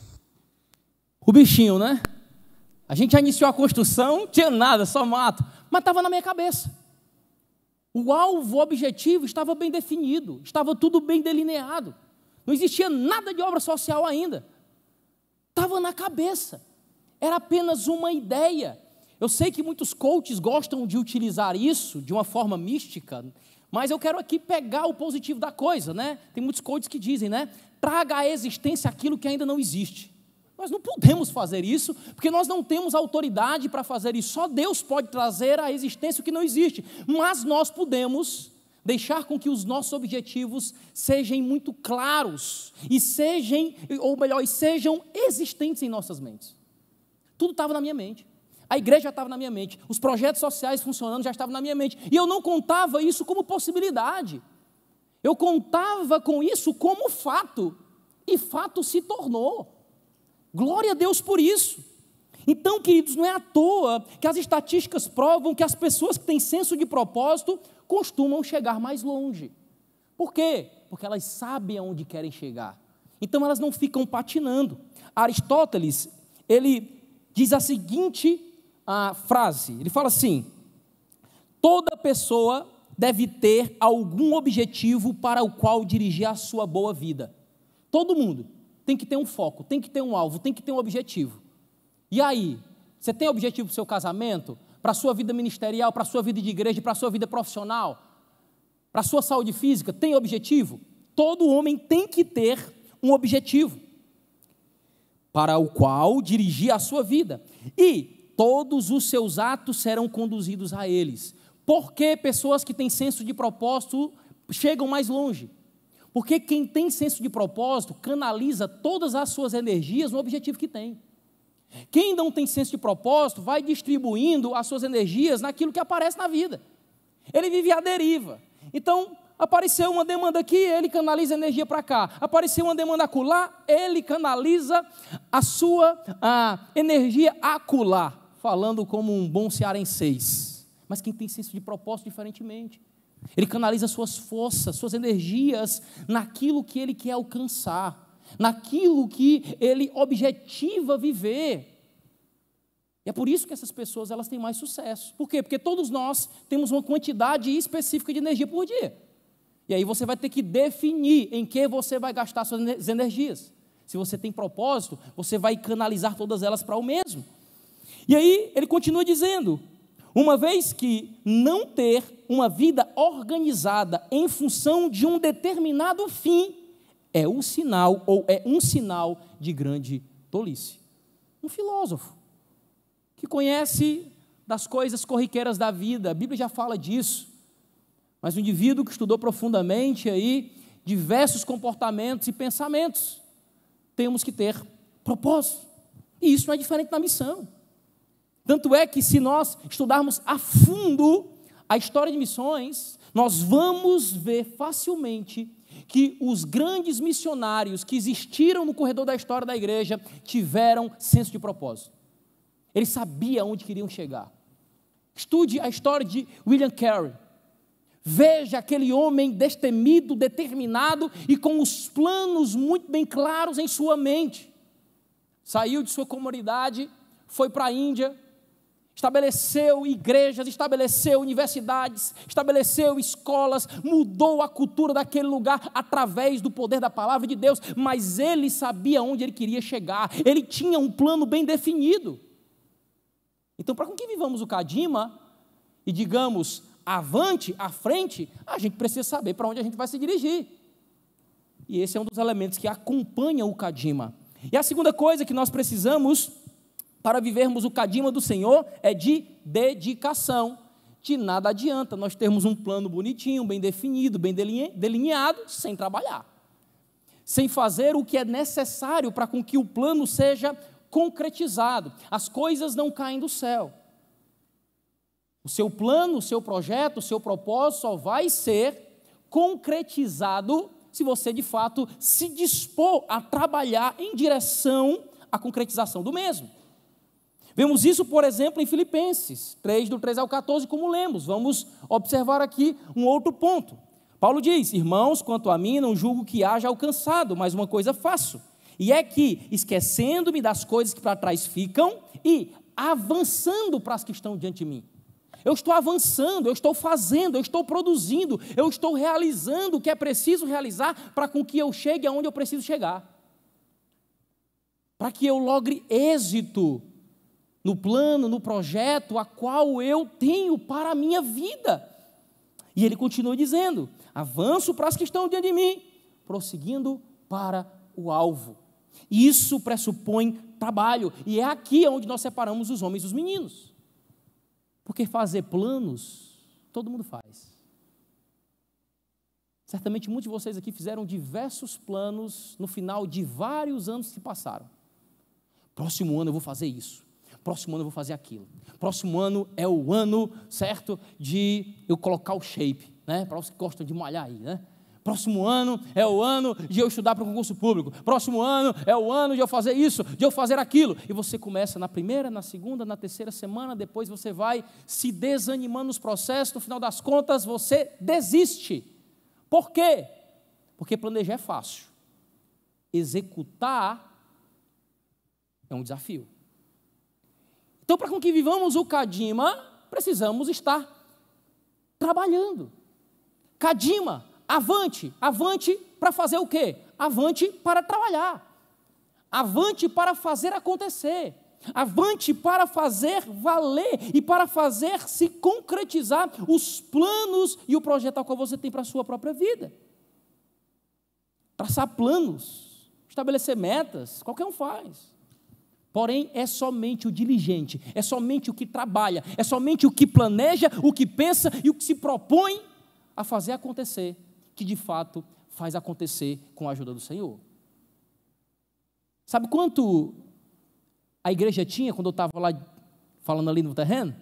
O bichinho, né? A gente já iniciou a construção, não tinha nada, só mato. Mas estava na minha cabeça. O alvo, o objetivo estava bem definido, estava tudo bem delineado. Não existia nada de obra social ainda. Estava na cabeça. Era apenas uma ideia. Eu sei que muitos coaches gostam de utilizar isso de uma forma mística, mas eu quero aqui pegar o positivo da coisa, né? Tem muitos coaches que dizem, né? Traga à existência aquilo que ainda não existe. Nós não podemos fazer isso, porque nós não temos autoridade para fazer isso. Só Deus pode trazer à existência o que não existe. Mas nós podemos deixar com que os nossos objetivos sejam muito claros e sejam, ou melhor, sejam existentes em nossas mentes. Tudo estava na minha mente. A igreja estava na minha mente, os projetos sociais funcionando já estavam na minha mente, e eu não contava isso como possibilidade. Eu contava com isso como fato, e fato se tornou. Glória a Deus por isso. Então, queridos, não é à toa que as estatísticas provam que as pessoas que têm senso de propósito costumam chegar mais longe. Por quê? Porque elas sabem aonde querem chegar. Então elas não ficam patinando. Aristóteles, ele diz a seguinte a frase, ele fala assim: Toda pessoa deve ter algum objetivo para o qual dirigir a sua boa vida. Todo mundo. Tem que ter um foco, tem que ter um alvo, tem que ter um objetivo. E aí, você tem objetivo para o seu casamento, para a sua vida ministerial, para a sua vida de igreja, para a sua vida profissional, para a sua saúde física? Tem objetivo? Todo homem tem que ter um objetivo para o qual dirigir a sua vida. E todos os seus atos serão conduzidos a eles. Porque pessoas que têm senso de propósito chegam mais longe. Porque quem tem senso de propósito canaliza todas as suas energias no objetivo que tem. Quem não tem senso de propósito vai distribuindo as suas energias naquilo que aparece na vida. Ele vive à deriva. Então, apareceu uma demanda aqui, ele canaliza energia para cá. Apareceu uma demanda acular, ele canaliza a sua a energia acular, falando como um bom cearense. Mas quem tem senso de propósito diferentemente. Ele canaliza suas forças, suas energias naquilo que ele quer alcançar, naquilo que ele objetiva viver. E é por isso que essas pessoas elas têm mais sucesso. Por quê? Porque todos nós temos uma quantidade específica de energia por dia. E aí você vai ter que definir em que você vai gastar suas energias. Se você tem propósito, você vai canalizar todas elas para o mesmo. E aí ele continua dizendo: uma vez que não ter uma vida organizada em função de um determinado fim é o sinal ou é um sinal de grande tolice. Um filósofo que conhece das coisas corriqueiras da vida, a Bíblia já fala disso. Mas um indivíduo que estudou profundamente aí diversos comportamentos e pensamentos, temos que ter propósito. E isso não é diferente da missão. Tanto é que, se nós estudarmos a fundo a história de missões, nós vamos ver facilmente que os grandes missionários que existiram no corredor da história da igreja tiveram senso de propósito. Eles sabiam onde queriam chegar. Estude a história de William Carey. Veja aquele homem destemido, determinado e com os planos muito bem claros em sua mente. Saiu de sua comunidade, foi para a Índia, estabeleceu igrejas, estabeleceu universidades, estabeleceu escolas, mudou a cultura daquele lugar através do poder da palavra de Deus, mas ele sabia onde ele queria chegar, ele tinha um plano bem definido. Então, para que vivamos o Kadima e digamos avante, à frente, a gente precisa saber para onde a gente vai se dirigir. E esse é um dos elementos que acompanha o Kadima. E a segunda coisa que nós precisamos para vivermos o cadima do Senhor é de dedicação. De nada adianta nós termos um plano bonitinho, bem definido, bem delineado, sem trabalhar. Sem fazer o que é necessário para com que o plano seja concretizado. As coisas não caem do céu. O seu plano, o seu projeto, o seu propósito só vai ser concretizado se você de fato se dispor a trabalhar em direção à concretização do mesmo. Vemos isso, por exemplo, em Filipenses 3, do 3 ao 14, como lemos. Vamos observar aqui um outro ponto. Paulo diz: Irmãos, quanto a mim, não julgo que haja alcançado, mas uma coisa faço. E é que, esquecendo-me das coisas que para trás ficam e avançando para as que estão diante de mim. Eu estou avançando, eu estou fazendo, eu estou produzindo, eu estou realizando o que é preciso realizar para com que eu chegue aonde eu preciso chegar. Para que eu logre êxito no plano, no projeto a qual eu tenho para a minha vida. E ele continua dizendo: avanço para as que estão diante de mim, prosseguindo para o alvo. Isso pressupõe trabalho, e é aqui onde nós separamos os homens dos meninos. Porque fazer planos, todo mundo faz. Certamente muitos de vocês aqui fizeram diversos planos no final de vários anos que passaram. Próximo ano eu vou fazer isso. Próximo ano eu vou fazer aquilo. Próximo ano é o ano, certo, de eu colocar o shape, né? Para os que gostam de malhar aí, né? Próximo ano é o ano de eu estudar para o concurso público. Próximo ano é o ano de eu fazer isso, de eu fazer aquilo. E você começa na primeira, na segunda, na terceira semana, depois você vai se desanimando nos processos, no final das contas você desiste. Por quê? Porque planejar é fácil. Executar é um desafio. Então, para que vivamos o Kadima, precisamos estar trabalhando. Kadima, avante, avante para fazer o quê? Avante para trabalhar. Avante para fazer acontecer. Avante para fazer valer e para fazer se concretizar os planos e o projeto que você tem para a sua própria vida. Traçar planos, estabelecer metas, qualquer um faz. Porém, é somente o diligente, é somente o que trabalha, é somente o que planeja, o que pensa e o que se propõe a fazer acontecer, que de fato faz acontecer com a ajuda do Senhor. Sabe quanto a igreja tinha quando eu estava lá falando ali no terreno?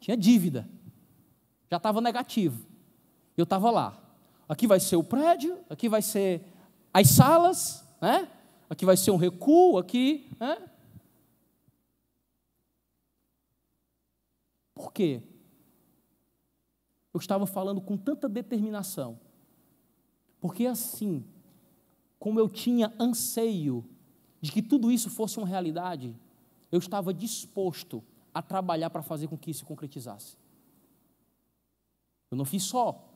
Tinha dívida. Já estava negativo. Eu estava lá. Aqui vai ser o prédio, aqui vai ser as salas, né? aqui vai ser um recuo, aqui. Né? Por quê? Eu estava falando com tanta determinação, porque assim, como eu tinha anseio de que tudo isso fosse uma realidade, eu estava disposto a trabalhar para fazer com que isso se concretizasse. Eu não fiz só.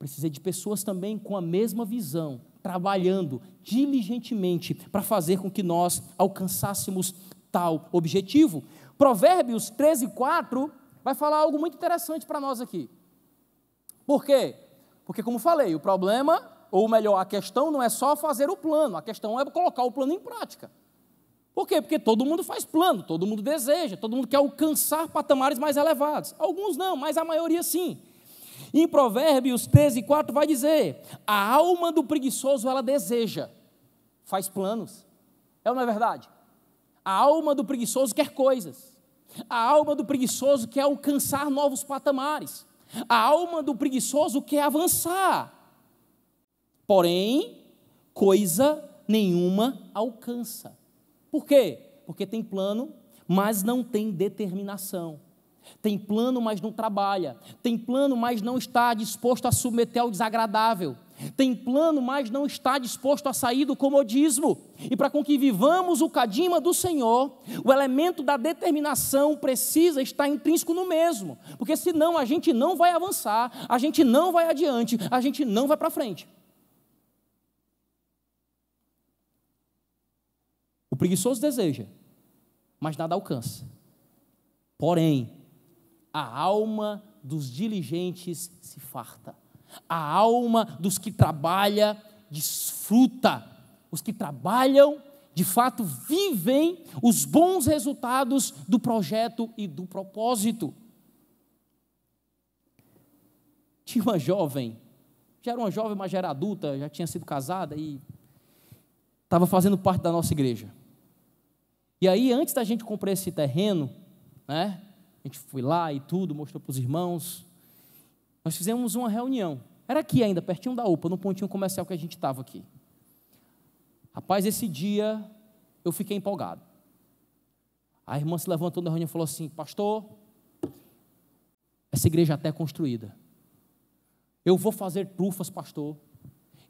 Precisei de pessoas também com a mesma visão trabalhando diligentemente para fazer com que nós alcançássemos tal objetivo. Provérbios 13, 4 vai falar algo muito interessante para nós aqui. Por quê? Porque, como falei, o problema, ou melhor, a questão não é só fazer o plano, a questão é colocar o plano em prática. Por quê? Porque todo mundo faz plano, todo mundo deseja, todo mundo quer alcançar patamares mais elevados. Alguns não, mas a maioria sim. Em Provérbios 13, 4 vai dizer: a alma do preguiçoso ela deseja, faz planos. É ou não é verdade? A alma do preguiçoso quer coisas. A alma do preguiçoso quer alcançar novos patamares. A alma do preguiçoso quer avançar. Porém, coisa nenhuma alcança. Por quê? Porque tem plano, mas não tem determinação. Tem plano, mas não trabalha. Tem plano, mas não está disposto a submeter ao desagradável. Tem plano, mas não está disposto a sair do comodismo. E para com que vivamos o cadima do Senhor, o elemento da determinação precisa estar intrínseco no mesmo. Porque senão a gente não vai avançar, a gente não vai adiante, a gente não vai para frente. O preguiçoso deseja, mas nada alcança. Porém, a alma dos diligentes se farta. A alma dos que trabalha desfruta. Os que trabalham, de fato, vivem os bons resultados do projeto e do propósito. Tinha uma jovem, já era uma jovem, mas já era adulta, já tinha sido casada e estava fazendo parte da nossa igreja. E aí, antes da gente comprar esse terreno, né, a gente foi lá e tudo, mostrou para os irmãos. Nós fizemos uma reunião. Era aqui ainda, pertinho da UPA, no pontinho comercial que a gente estava aqui. Rapaz, esse dia eu fiquei empolgado. A irmã se levantou da reunião e falou assim: Pastor, essa igreja até é construída. Eu vou fazer trufas, pastor.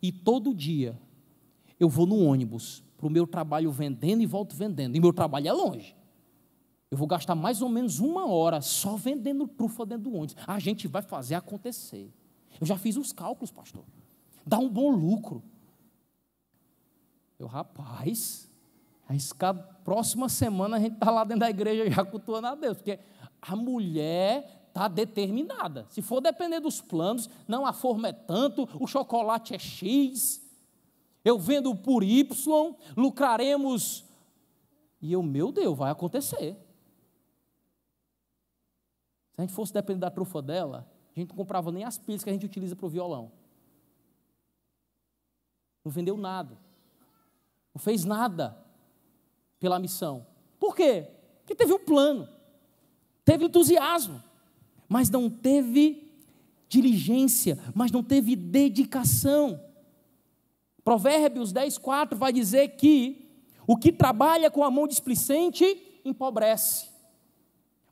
E todo dia eu vou no ônibus para o meu trabalho vendendo e volto vendendo. E meu trabalho é longe. Eu vou gastar mais ou menos uma hora só vendendo trufa dentro do ônibus. A gente vai fazer acontecer. Eu já fiz os cálculos, pastor. Dá um bom lucro. Eu, rapaz, a próxima semana a gente está lá dentro da igreja já cultuando a Deus, porque a mulher está determinada. Se for depender dos planos, não a forma é tanto, o chocolate é X, eu vendo por Y, lucraremos. E eu, meu Deus, vai acontecer a gente fosse depender da trufa dela, a gente não comprava nem as pilhas que a gente utiliza para o violão. Não vendeu nada. Não fez nada pela missão. Por quê? Porque teve um plano, teve entusiasmo, mas não teve diligência, mas não teve dedicação. Provérbios 10, 4 vai dizer que o que trabalha com a mão displicente empobrece,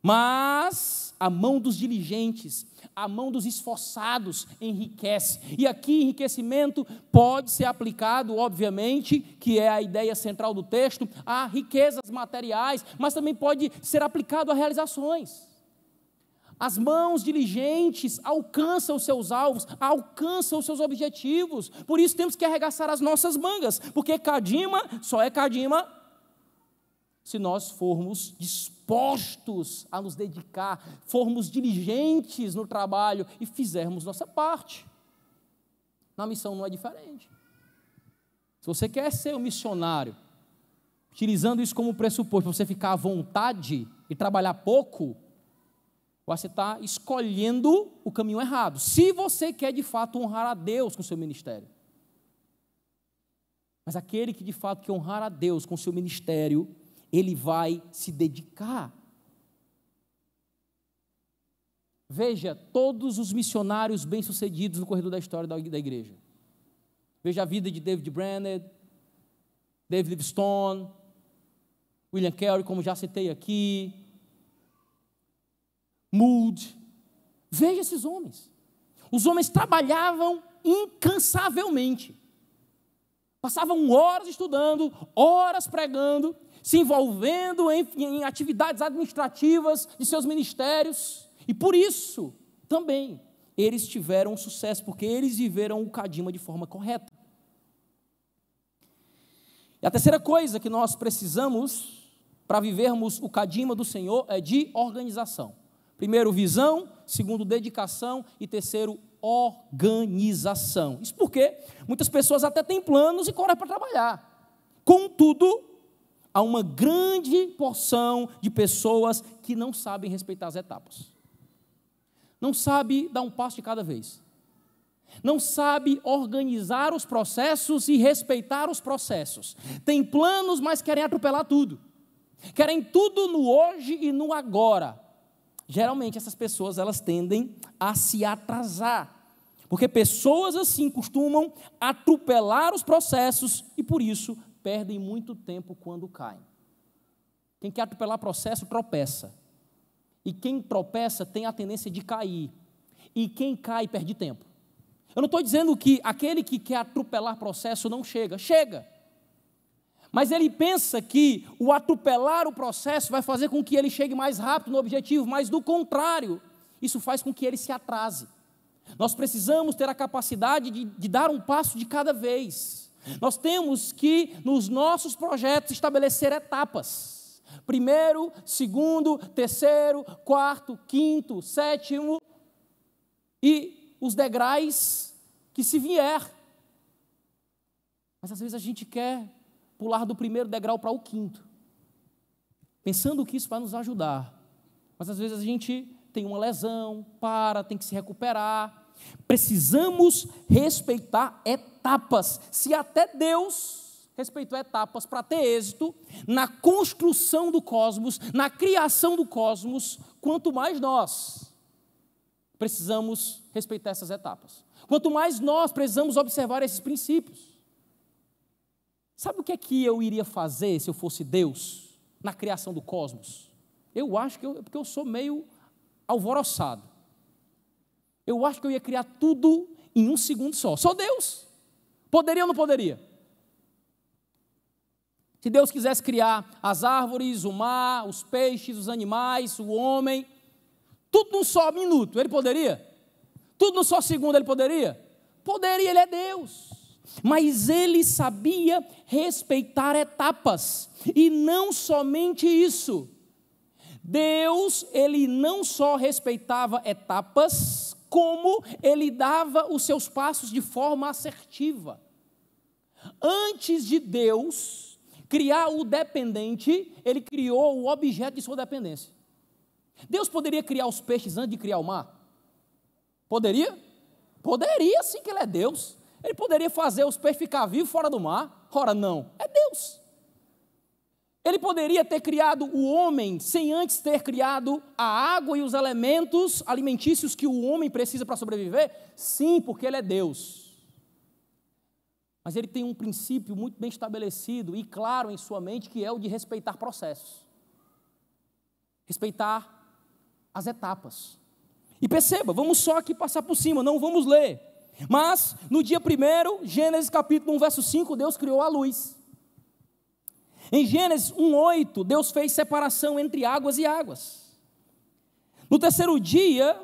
mas a mão dos diligentes, a mão dos esforçados enriquece. E aqui enriquecimento pode ser aplicado, obviamente, que é a ideia central do texto, a riquezas materiais, mas também pode ser aplicado a realizações. As mãos diligentes alcançam os seus alvos, alcançam os seus objetivos. Por isso temos que arregaçar as nossas mangas, porque Kadima só é Kadima se nós formos dispostos a nos dedicar, formos diligentes no trabalho e fizermos nossa parte. Na missão não é diferente. Se você quer ser um missionário, utilizando isso como pressuposto para você ficar à vontade e trabalhar pouco, você está escolhendo o caminho errado. Se você quer de fato honrar a Deus com o seu ministério. Mas aquele que de fato quer honrar a Deus com o seu ministério, ele vai se dedicar. Veja todos os missionários bem-sucedidos no corredor da história da, da igreja. Veja a vida de David Brannett, David Livingstone, William Carey, como já citei aqui, Mood. Veja esses homens. Os homens trabalhavam incansavelmente. Passavam horas estudando, horas pregando, se envolvendo em, em atividades administrativas de seus ministérios, e por isso também eles tiveram sucesso, porque eles viveram o Kadima de forma correta. E a terceira coisa que nós precisamos para vivermos o Kadima do Senhor é de organização. Primeiro, visão, segundo, dedicação e terceiro, organização. Isso porque muitas pessoas até têm planos e coragem para trabalhar. Contudo, há uma grande porção de pessoas que não sabem respeitar as etapas. Não sabe dar um passo de cada vez. Não sabe organizar os processos e respeitar os processos. Tem planos, mas querem atropelar tudo. Querem tudo no hoje e no agora. Geralmente essas pessoas elas tendem a se atrasar. Porque pessoas assim costumam atropelar os processos e por isso perdem muito tempo quando caem. Quem quer atropelar processo tropeça. E quem tropeça tem a tendência de cair. E quem cai perde tempo. Eu não estou dizendo que aquele que quer atropelar processo não chega. Chega. Mas ele pensa que o atropelar o processo vai fazer com que ele chegue mais rápido no objetivo, mas do contrário, isso faz com que ele se atrase. Nós precisamos ter a capacidade de, de dar um passo de cada vez. Nós temos que, nos nossos projetos, estabelecer etapas. Primeiro, segundo, terceiro, quarto, quinto, sétimo e os degraus que se vier. Mas às vezes a gente quer pular do primeiro degrau para o quinto, pensando que isso vai nos ajudar. Mas às vezes a gente tem uma lesão, para, tem que se recuperar, Precisamos respeitar etapas. Se até Deus respeitou etapas para ter êxito na construção do cosmos, na criação do cosmos, quanto mais nós precisamos respeitar essas etapas. Quanto mais nós precisamos observar esses princípios. Sabe o que é que eu iria fazer se eu fosse Deus na criação do cosmos? Eu acho que eu, porque eu sou meio alvoroçado eu acho que eu ia criar tudo em um segundo só. Só Deus. Poderia ou não poderia? Se Deus quisesse criar as árvores, o mar, os peixes, os animais, o homem, tudo num só minuto, ele poderia? Tudo num só segundo, ele poderia? Poderia, ele é Deus. Mas ele sabia respeitar etapas, e não somente isso. Deus, ele não só respeitava etapas, como ele dava os seus passos de forma assertiva. Antes de Deus criar o dependente, ele criou o objeto de sua dependência. Deus poderia criar os peixes antes de criar o mar? Poderia? Poderia, sim, que ele é Deus. Ele poderia fazer os peixes ficar vivos fora do mar? Ora, não. É Deus. Ele poderia ter criado o homem sem antes ter criado a água e os elementos alimentícios que o homem precisa para sobreviver? Sim, porque ele é Deus. Mas ele tem um princípio muito bem estabelecido e claro em sua mente, que é o de respeitar processos, respeitar as etapas. E perceba, vamos só aqui passar por cima, não vamos ler. Mas no dia 1, Gênesis capítulo 1, verso 5, Deus criou a luz. Em Gênesis 1:8, Deus fez separação entre águas e águas. No terceiro dia,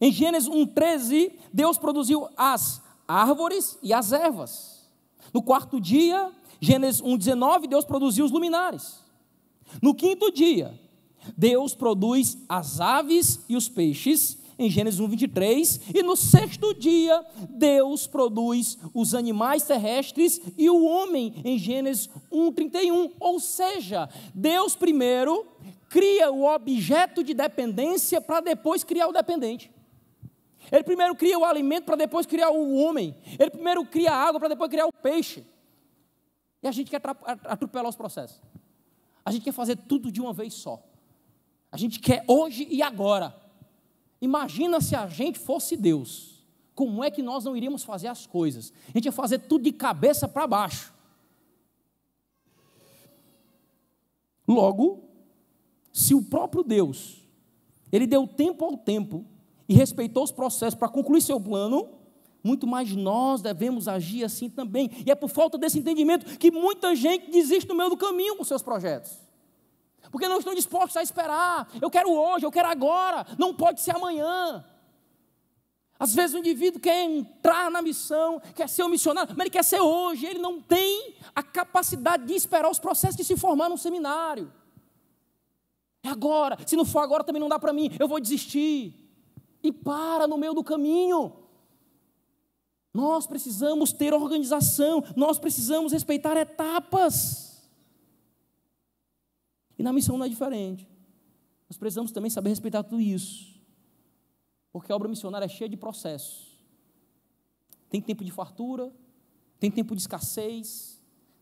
em Gênesis 1:13, Deus produziu as árvores e as ervas. No quarto dia, Gênesis 1:19, Deus produziu os luminares. No quinto dia, Deus produz as aves e os peixes em Gênesis 1, 23. E no sexto dia, Deus produz os animais terrestres e o homem, em Gênesis 1, 31. Ou seja, Deus primeiro cria o objeto de dependência para depois criar o dependente. Ele primeiro cria o alimento para depois criar o homem. Ele primeiro cria a água para depois criar o peixe. E a gente quer atropelar os processos. A gente quer fazer tudo de uma vez só. A gente quer hoje e agora. Imagina se a gente fosse Deus. Como é que nós não iríamos fazer as coisas? A gente ia fazer tudo de cabeça para baixo. Logo, se o próprio Deus, ele deu tempo ao tempo e respeitou os processos para concluir seu plano, muito mais nós devemos agir assim também. E é por falta desse entendimento que muita gente desiste no meio do caminho com seus projetos porque não estão dispostos a esperar. Eu quero hoje, eu quero agora, não pode ser amanhã. Às vezes o indivíduo quer entrar na missão, quer ser um missionário, mas ele quer ser hoje, ele não tem a capacidade de esperar os processos de se formar num seminário. É agora, se não for agora também não dá para mim, eu vou desistir. E para no meio do caminho. Nós precisamos ter organização, nós precisamos respeitar etapas. E na missão não é diferente. Nós precisamos também saber respeitar tudo isso. Porque a obra missionária é cheia de processos. Tem tempo de fartura, tem tempo de escassez.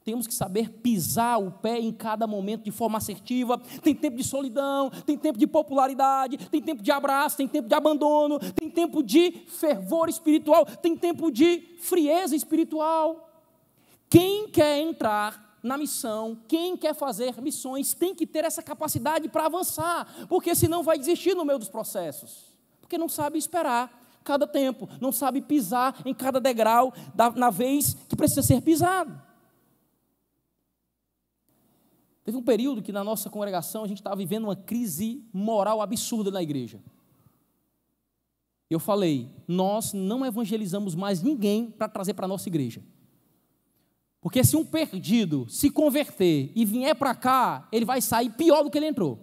Temos que saber pisar o pé em cada momento de forma assertiva. Tem tempo de solidão, tem tempo de popularidade, tem tempo de abraço, tem tempo de abandono, tem tempo de fervor espiritual, tem tempo de frieza espiritual. Quem quer entrar na missão, quem quer fazer missões tem que ter essa capacidade para avançar, porque senão vai desistir no meio dos processos, porque não sabe esperar cada tempo, não sabe pisar em cada degrau da, na vez que precisa ser pisado. Teve um período que na nossa congregação a gente estava vivendo uma crise moral absurda na igreja. Eu falei, nós não evangelizamos mais ninguém para trazer para a nossa igreja. Porque se um perdido se converter e vier para cá, ele vai sair pior do que ele entrou.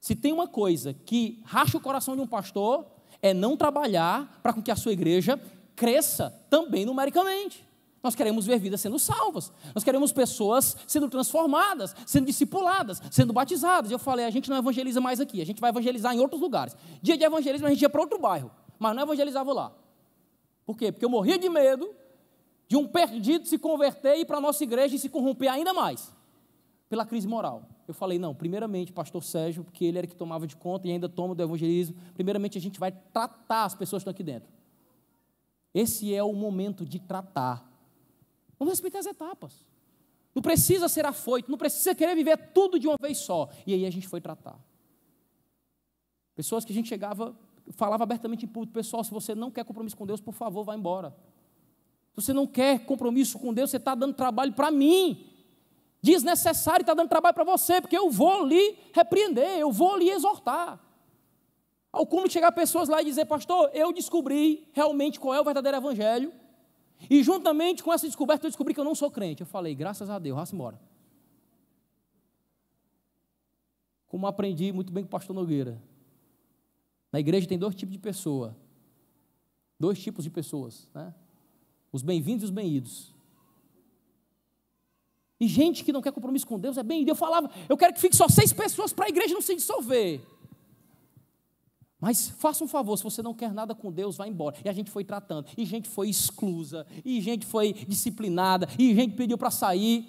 Se tem uma coisa que racha o coração de um pastor, é não trabalhar para que a sua igreja cresça também numericamente. Nós queremos ver vidas sendo salvas, nós queremos pessoas sendo transformadas, sendo discipuladas, sendo batizadas. Eu falei, a gente não evangeliza mais aqui, a gente vai evangelizar em outros lugares. Dia de evangelismo a gente ia para outro bairro, mas não evangelizava lá. Por quê? Porque eu morria de medo de um perdido se converter e para a nossa igreja e se corromper ainda mais pela crise moral. Eu falei, não, primeiramente, pastor Sérgio, porque ele era que tomava de conta e ainda toma do evangelismo, primeiramente a gente vai tratar as pessoas que estão aqui dentro. Esse é o momento de tratar. Vamos respeitar as etapas. Não precisa ser afoito, não precisa querer viver tudo de uma vez só. E aí a gente foi tratar. Pessoas que a gente chegava, falava abertamente em público, pessoal, se você não quer compromisso com Deus, por favor, vá embora. Você não quer compromisso com Deus, você está dando trabalho para mim. Desnecessário está dando trabalho para você, porque eu vou lhe repreender, eu vou lhe exortar. Ao cúmulo de chegar pessoas lá e dizer, pastor, eu descobri realmente qual é o verdadeiro evangelho, e juntamente com essa descoberta eu descobri que eu não sou crente. Eu falei, graças a Deus, vá-se embora. Como aprendi muito bem com o pastor Nogueira. Na igreja tem dois tipos de pessoa. Dois tipos de pessoas, né? Os bem-vindos e os bem-idos. E gente que não quer compromisso com Deus é bem. Eu falava, eu quero que fique só seis pessoas para a igreja não se dissolver. Mas faça um favor, se você não quer nada com Deus, vá embora. E a gente foi tratando, e gente foi exclusa, e gente foi disciplinada, e gente pediu para sair.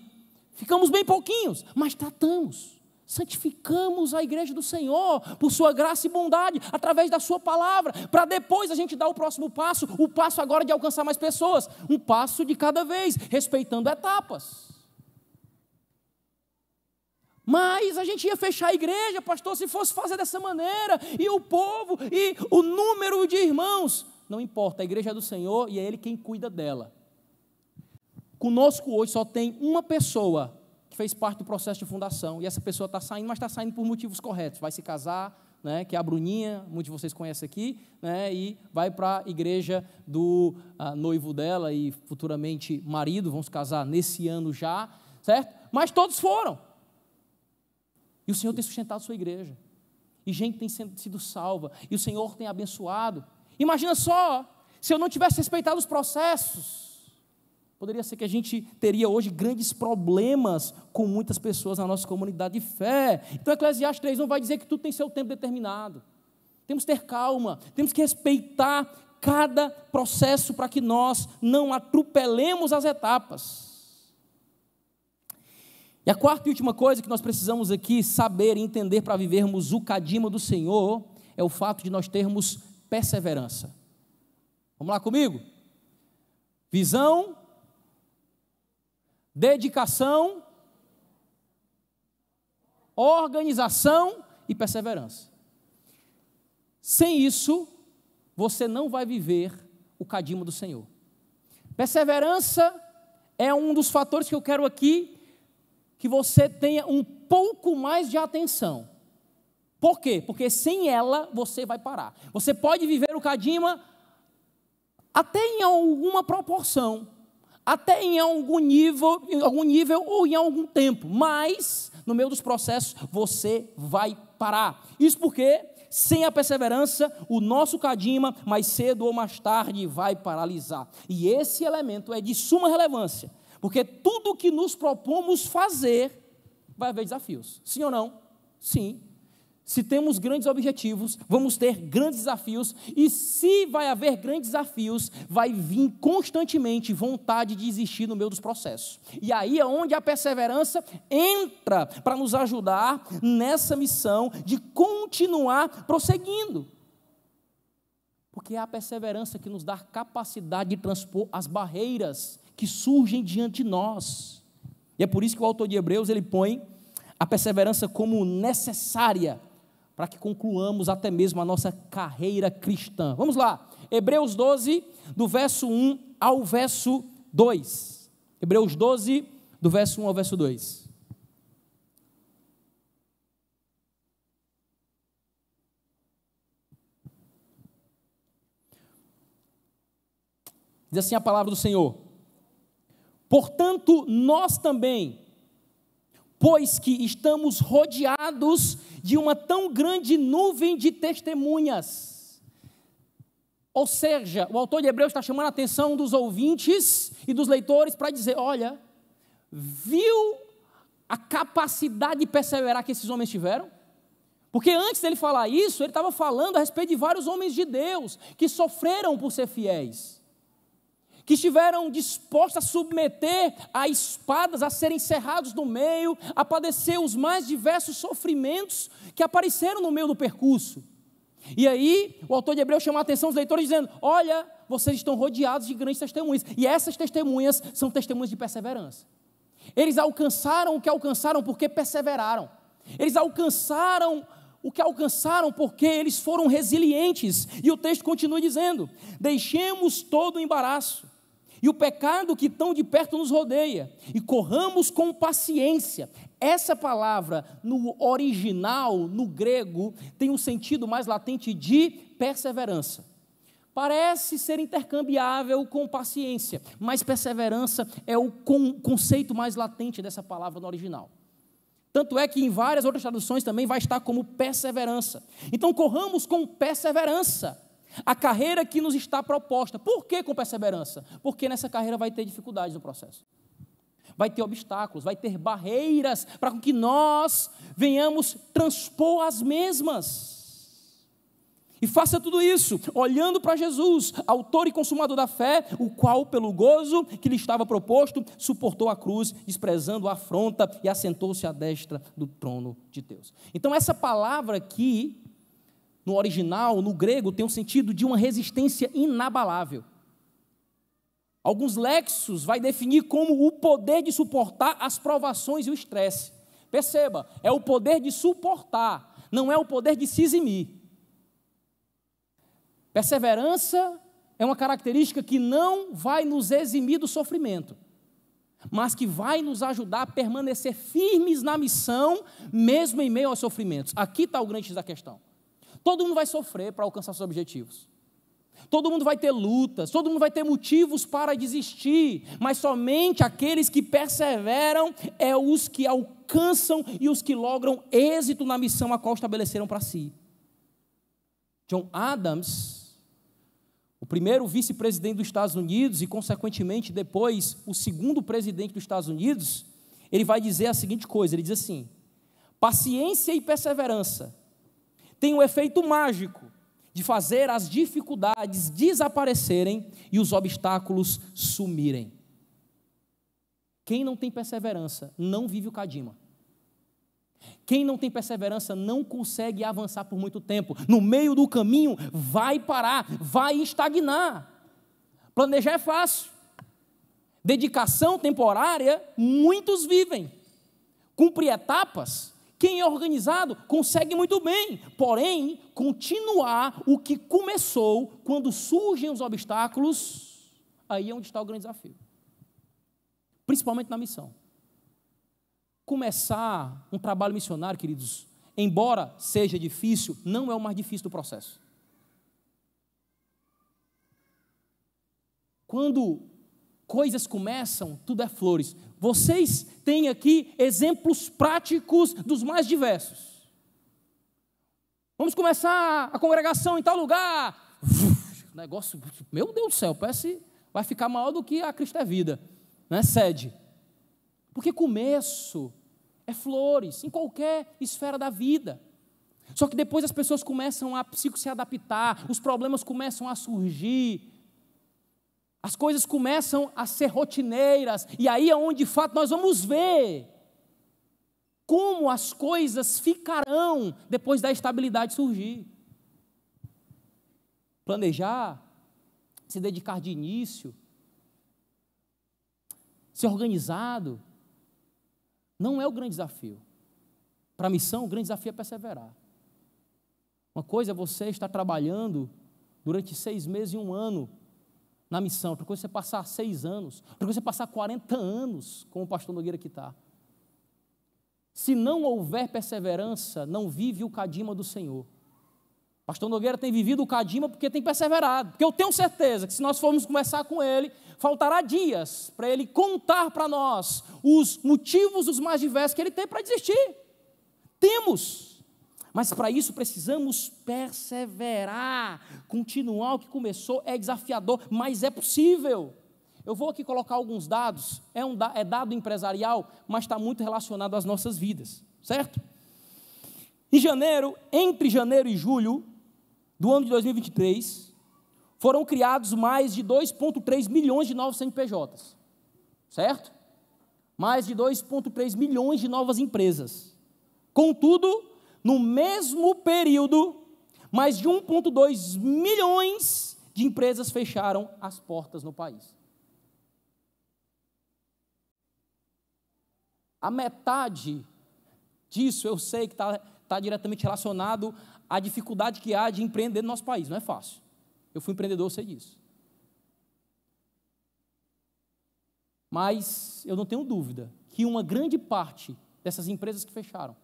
Ficamos bem pouquinhos, mas tratamos santificamos a igreja do Senhor por sua graça e bondade, através da sua palavra, para depois a gente dar o próximo passo, o passo agora de alcançar mais pessoas, um passo de cada vez, respeitando etapas. Mas a gente ia fechar a igreja, pastor, se fosse fazer dessa maneira, e o povo, e o número de irmãos, não importa, a igreja é do Senhor e é Ele quem cuida dela. Conosco hoje só tem uma pessoa fez parte do processo de fundação e essa pessoa está saindo, mas está saindo por motivos corretos. Vai se casar, né, que é a Bruninha, muitos de vocês conhecem aqui, né, e vai para a igreja do ah, noivo dela e futuramente marido, vão se casar nesse ano já, certo? Mas todos foram. E o Senhor tem sustentado a sua igreja. E gente tem sido salva. E o Senhor tem abençoado. Imagina só, se eu não tivesse respeitado os processos Poderia ser que a gente teria hoje grandes problemas com muitas pessoas na nossa comunidade de fé. Então, Eclesiastes 3 não vai dizer que tudo tem seu tempo determinado. Temos que ter calma, temos que respeitar cada processo para que nós não atropelemos as etapas. E a quarta e última coisa que nós precisamos aqui saber e entender para vivermos o cadima do Senhor é o fato de nós termos perseverança. Vamos lá comigo? Visão, dedicação, organização e perseverança. Sem isso, você não vai viver o cadimo do Senhor. Perseverança é um dos fatores que eu quero aqui que você tenha um pouco mais de atenção. Por quê? Porque sem ela você vai parar. Você pode viver o Kadima até em alguma proporção, até em algum nível, em algum nível ou em algum tempo, mas no meio dos processos você vai parar. Isso porque sem a perseverança, o nosso cadima, mais cedo ou mais tarde, vai paralisar. E esse elemento é de suma relevância, porque tudo que nos propomos fazer vai haver desafios. Sim ou não? Sim se temos grandes objetivos, vamos ter grandes desafios, e se vai haver grandes desafios, vai vir constantemente vontade de desistir no meio dos processos. E aí é onde a perseverança entra para nos ajudar nessa missão de continuar prosseguindo. Porque é a perseverança que nos dá capacidade de transpor as barreiras que surgem diante de nós. E é por isso que o autor de Hebreus ele põe a perseverança como necessária para que concluamos até mesmo a nossa carreira cristã. Vamos lá, Hebreus 12, do verso 1 ao verso 2. Hebreus 12, do verso 1 ao verso 2. Diz assim a palavra do Senhor: Portanto, nós também, pois que estamos rodeados de uma tão grande nuvem de testemunhas. Ou seja, o autor de Hebreus está chamando a atenção dos ouvintes e dos leitores para dizer: olha, viu a capacidade de perseverar que esses homens tiveram? Porque antes dele falar isso, ele estava falando a respeito de vários homens de Deus que sofreram por ser fiéis que estiveram dispostos a submeter a espadas, a serem cerrados no meio, a padecer os mais diversos sofrimentos que apareceram no meio do percurso. E aí, o autor de Hebreu chama a atenção dos leitores, dizendo: Olha, vocês estão rodeados de grandes testemunhas, e essas testemunhas são testemunhas de perseverança. Eles alcançaram o que alcançaram porque perseveraram. Eles alcançaram o que alcançaram porque eles foram resilientes. E o texto continua dizendo: Deixemos todo o embaraço, e o pecado que tão de perto nos rodeia, e corramos com paciência. Essa palavra, no original, no grego, tem um sentido mais latente de perseverança. Parece ser intercambiável com paciência, mas perseverança é o conceito mais latente dessa palavra no original. Tanto é que em várias outras traduções também vai estar como perseverança. Então corramos com perseverança a carreira que nos está proposta. Por que com perseverança? Porque nessa carreira vai ter dificuldades no processo. Vai ter obstáculos, vai ter barreiras para que nós venhamos transpor as mesmas. E faça tudo isso olhando para Jesus, autor e consumador da fé, o qual, pelo gozo que lhe estava proposto, suportou a cruz, desprezando a afronta e assentou-se à destra do trono de Deus. Então, essa palavra aqui no original, no grego, tem um sentido de uma resistência inabalável. Alguns lexos vai definir como o poder de suportar as provações e o estresse. Perceba, é o poder de suportar, não é o poder de se eximir. Perseverança é uma característica que não vai nos eximir do sofrimento, mas que vai nos ajudar a permanecer firmes na missão, mesmo em meio aos sofrimentos. Aqui está o grande da questão. Todo mundo vai sofrer para alcançar seus objetivos. Todo mundo vai ter lutas, todo mundo vai ter motivos para desistir, mas somente aqueles que perseveram é os que alcançam e os que logram êxito na missão a qual estabeleceram para si. John Adams, o primeiro vice-presidente dos Estados Unidos e consequentemente depois o segundo presidente dos Estados Unidos, ele vai dizer a seguinte coisa, ele diz assim: Paciência e perseverança tem o efeito mágico de fazer as dificuldades desaparecerem e os obstáculos sumirem. Quem não tem perseverança não vive o Kadima. Quem não tem perseverança não consegue avançar por muito tempo. No meio do caminho vai parar, vai estagnar. Planejar é fácil. Dedicação temporária, muitos vivem. Cumprir etapas, quem é organizado consegue muito bem, porém, continuar o que começou quando surgem os obstáculos, aí é onde está o grande desafio. Principalmente na missão. Começar um trabalho missionário, queridos, embora seja difícil, não é o mais difícil do processo. Quando coisas começam, tudo é flores. Vocês têm aqui exemplos práticos dos mais diversos. Vamos começar a congregação em tal lugar. Uf, negócio, meu Deus do céu, parece vai ficar maior do que a Cristo é Vida, né? Sede. Porque começo é flores em qualquer esfera da vida. Só que depois as pessoas começam a psico se adaptar, os problemas começam a surgir, as coisas começam a ser rotineiras, e aí é onde de fato nós vamos ver como as coisas ficarão depois da estabilidade surgir. Planejar, se dedicar de início, ser organizado, não é o grande desafio. Para a missão, o grande desafio é perseverar. Uma coisa é você estar trabalhando durante seis meses e um ano na missão, para você passar seis anos, para você passar 40 anos, como o pastor Nogueira que está. Se não houver perseverança, não vive o cadima do Senhor. Pastor Nogueira tem vivido o cadima porque tem perseverado. Porque eu tenho certeza que se nós formos conversar com ele, faltará dias para ele contar para nós os motivos os mais diversos que ele tem para desistir. Temos. Mas para isso precisamos perseverar, continuar o que começou, é desafiador, mas é possível. Eu vou aqui colocar alguns dados, é, um, é dado empresarial, mas está muito relacionado às nossas vidas, certo? Em janeiro, entre janeiro e julho do ano de 2023, foram criados mais de 2,3 milhões de novos CNPJs, certo? Mais de 2,3 milhões de novas empresas. Contudo, no mesmo período, mais de 1,2 milhões de empresas fecharam as portas no país. A metade disso eu sei que está tá diretamente relacionado à dificuldade que há de empreender no nosso país. Não é fácil. Eu fui empreendedor, eu sei disso. Mas eu não tenho dúvida que uma grande parte dessas empresas que fecharam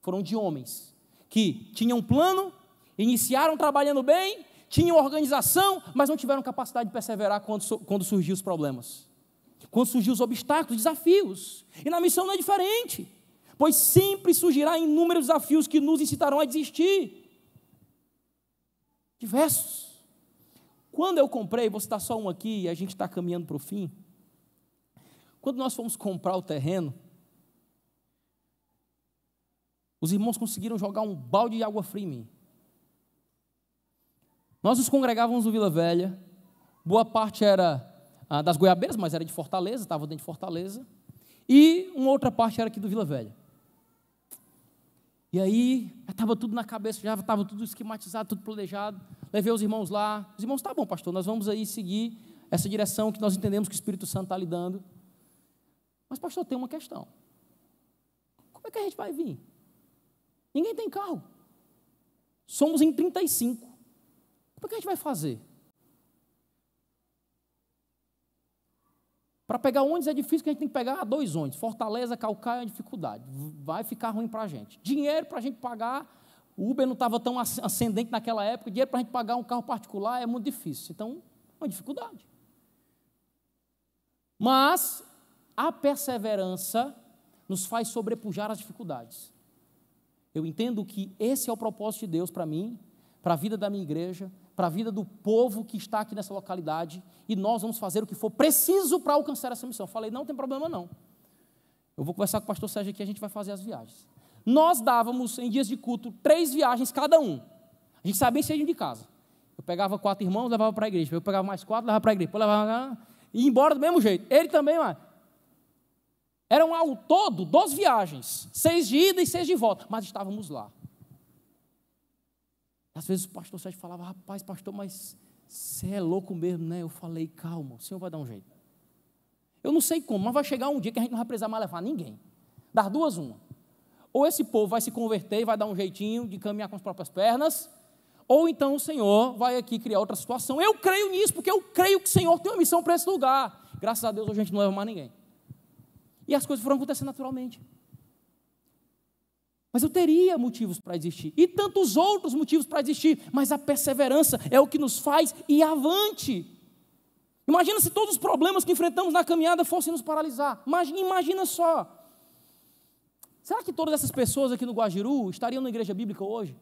foram de homens que tinham um plano, iniciaram trabalhando bem, tinham organização, mas não tiveram capacidade de perseverar quando, quando surgiam os problemas, quando surgiam os obstáculos, desafios. E na missão não é diferente, pois sempre surgirá inúmeros desafios que nos incitarão a desistir. Diversos. Quando eu comprei, vou citar só um aqui, e a gente está caminhando para o fim. Quando nós fomos comprar o terreno, os irmãos conseguiram jogar um balde de água fria em mim. Nós nos congregávamos no Vila Velha, boa parte era ah, das Goiabeiras, mas era de Fortaleza, estava dentro de Fortaleza, e uma outra parte era aqui do Vila Velha. E aí, estava tudo na cabeça, já estava tudo esquematizado, tudo planejado. Levei os irmãos lá. Os irmãos, tá bom, pastor, nós vamos aí seguir essa direção que nós entendemos que o Espírito Santo está lhe dando. Mas, pastor, tem uma questão. Como é que a gente vai vir? Ninguém tem carro. Somos em 35. Como é que a gente vai fazer? Para pegar ônibus é difícil, que a gente tem que pegar dois ônibus. Fortaleza, Calcaia é dificuldade. Vai ficar ruim para a gente. Dinheiro para a gente pagar. O Uber não estava tão ascendente naquela época. Dinheiro para a gente pagar um carro particular é muito difícil. Então, uma dificuldade. Mas a perseverança nos faz sobrepujar as dificuldades. Eu entendo que esse é o propósito de Deus para mim, para a vida da minha igreja, para a vida do povo que está aqui nessa localidade, e nós vamos fazer o que for preciso para alcançar essa missão. Eu falei, não tem problema não. Eu vou conversar com o pastor Sérgio aqui, a gente vai fazer as viagens. Nós dávamos, em dias de culto, três viagens cada um. A gente sabia se de casa. Eu pegava quatro irmãos, levava para a igreja. Eu pegava mais quatro, levava para a igreja. Eu levava, e ia embora do mesmo jeito. Ele também, mano. Eram ao todo 12 viagens, seis de ida e seis de volta, mas estávamos lá. Às vezes o pastor Sérgio falava, rapaz, pastor, mas você é louco mesmo, né? Eu falei, calma, o senhor vai dar um jeito. Eu não sei como, mas vai chegar um dia que a gente não vai precisar mais levar ninguém. Das duas, uma. Ou esse povo vai se converter e vai dar um jeitinho de caminhar com as próprias pernas, ou então o Senhor vai aqui criar outra situação. Eu creio nisso, porque eu creio que o Senhor tem uma missão para esse lugar. Graças a Deus hoje a gente não leva mais ninguém. E as coisas foram acontecendo naturalmente. Mas eu teria motivos para existir, e tantos outros motivos para existir, mas a perseverança é o que nos faz ir avante. Imagina se todos os problemas que enfrentamos na caminhada fossem nos paralisar. Imagina, imagina só. Será que todas essas pessoas aqui no Guajiru estariam na igreja bíblica hoje?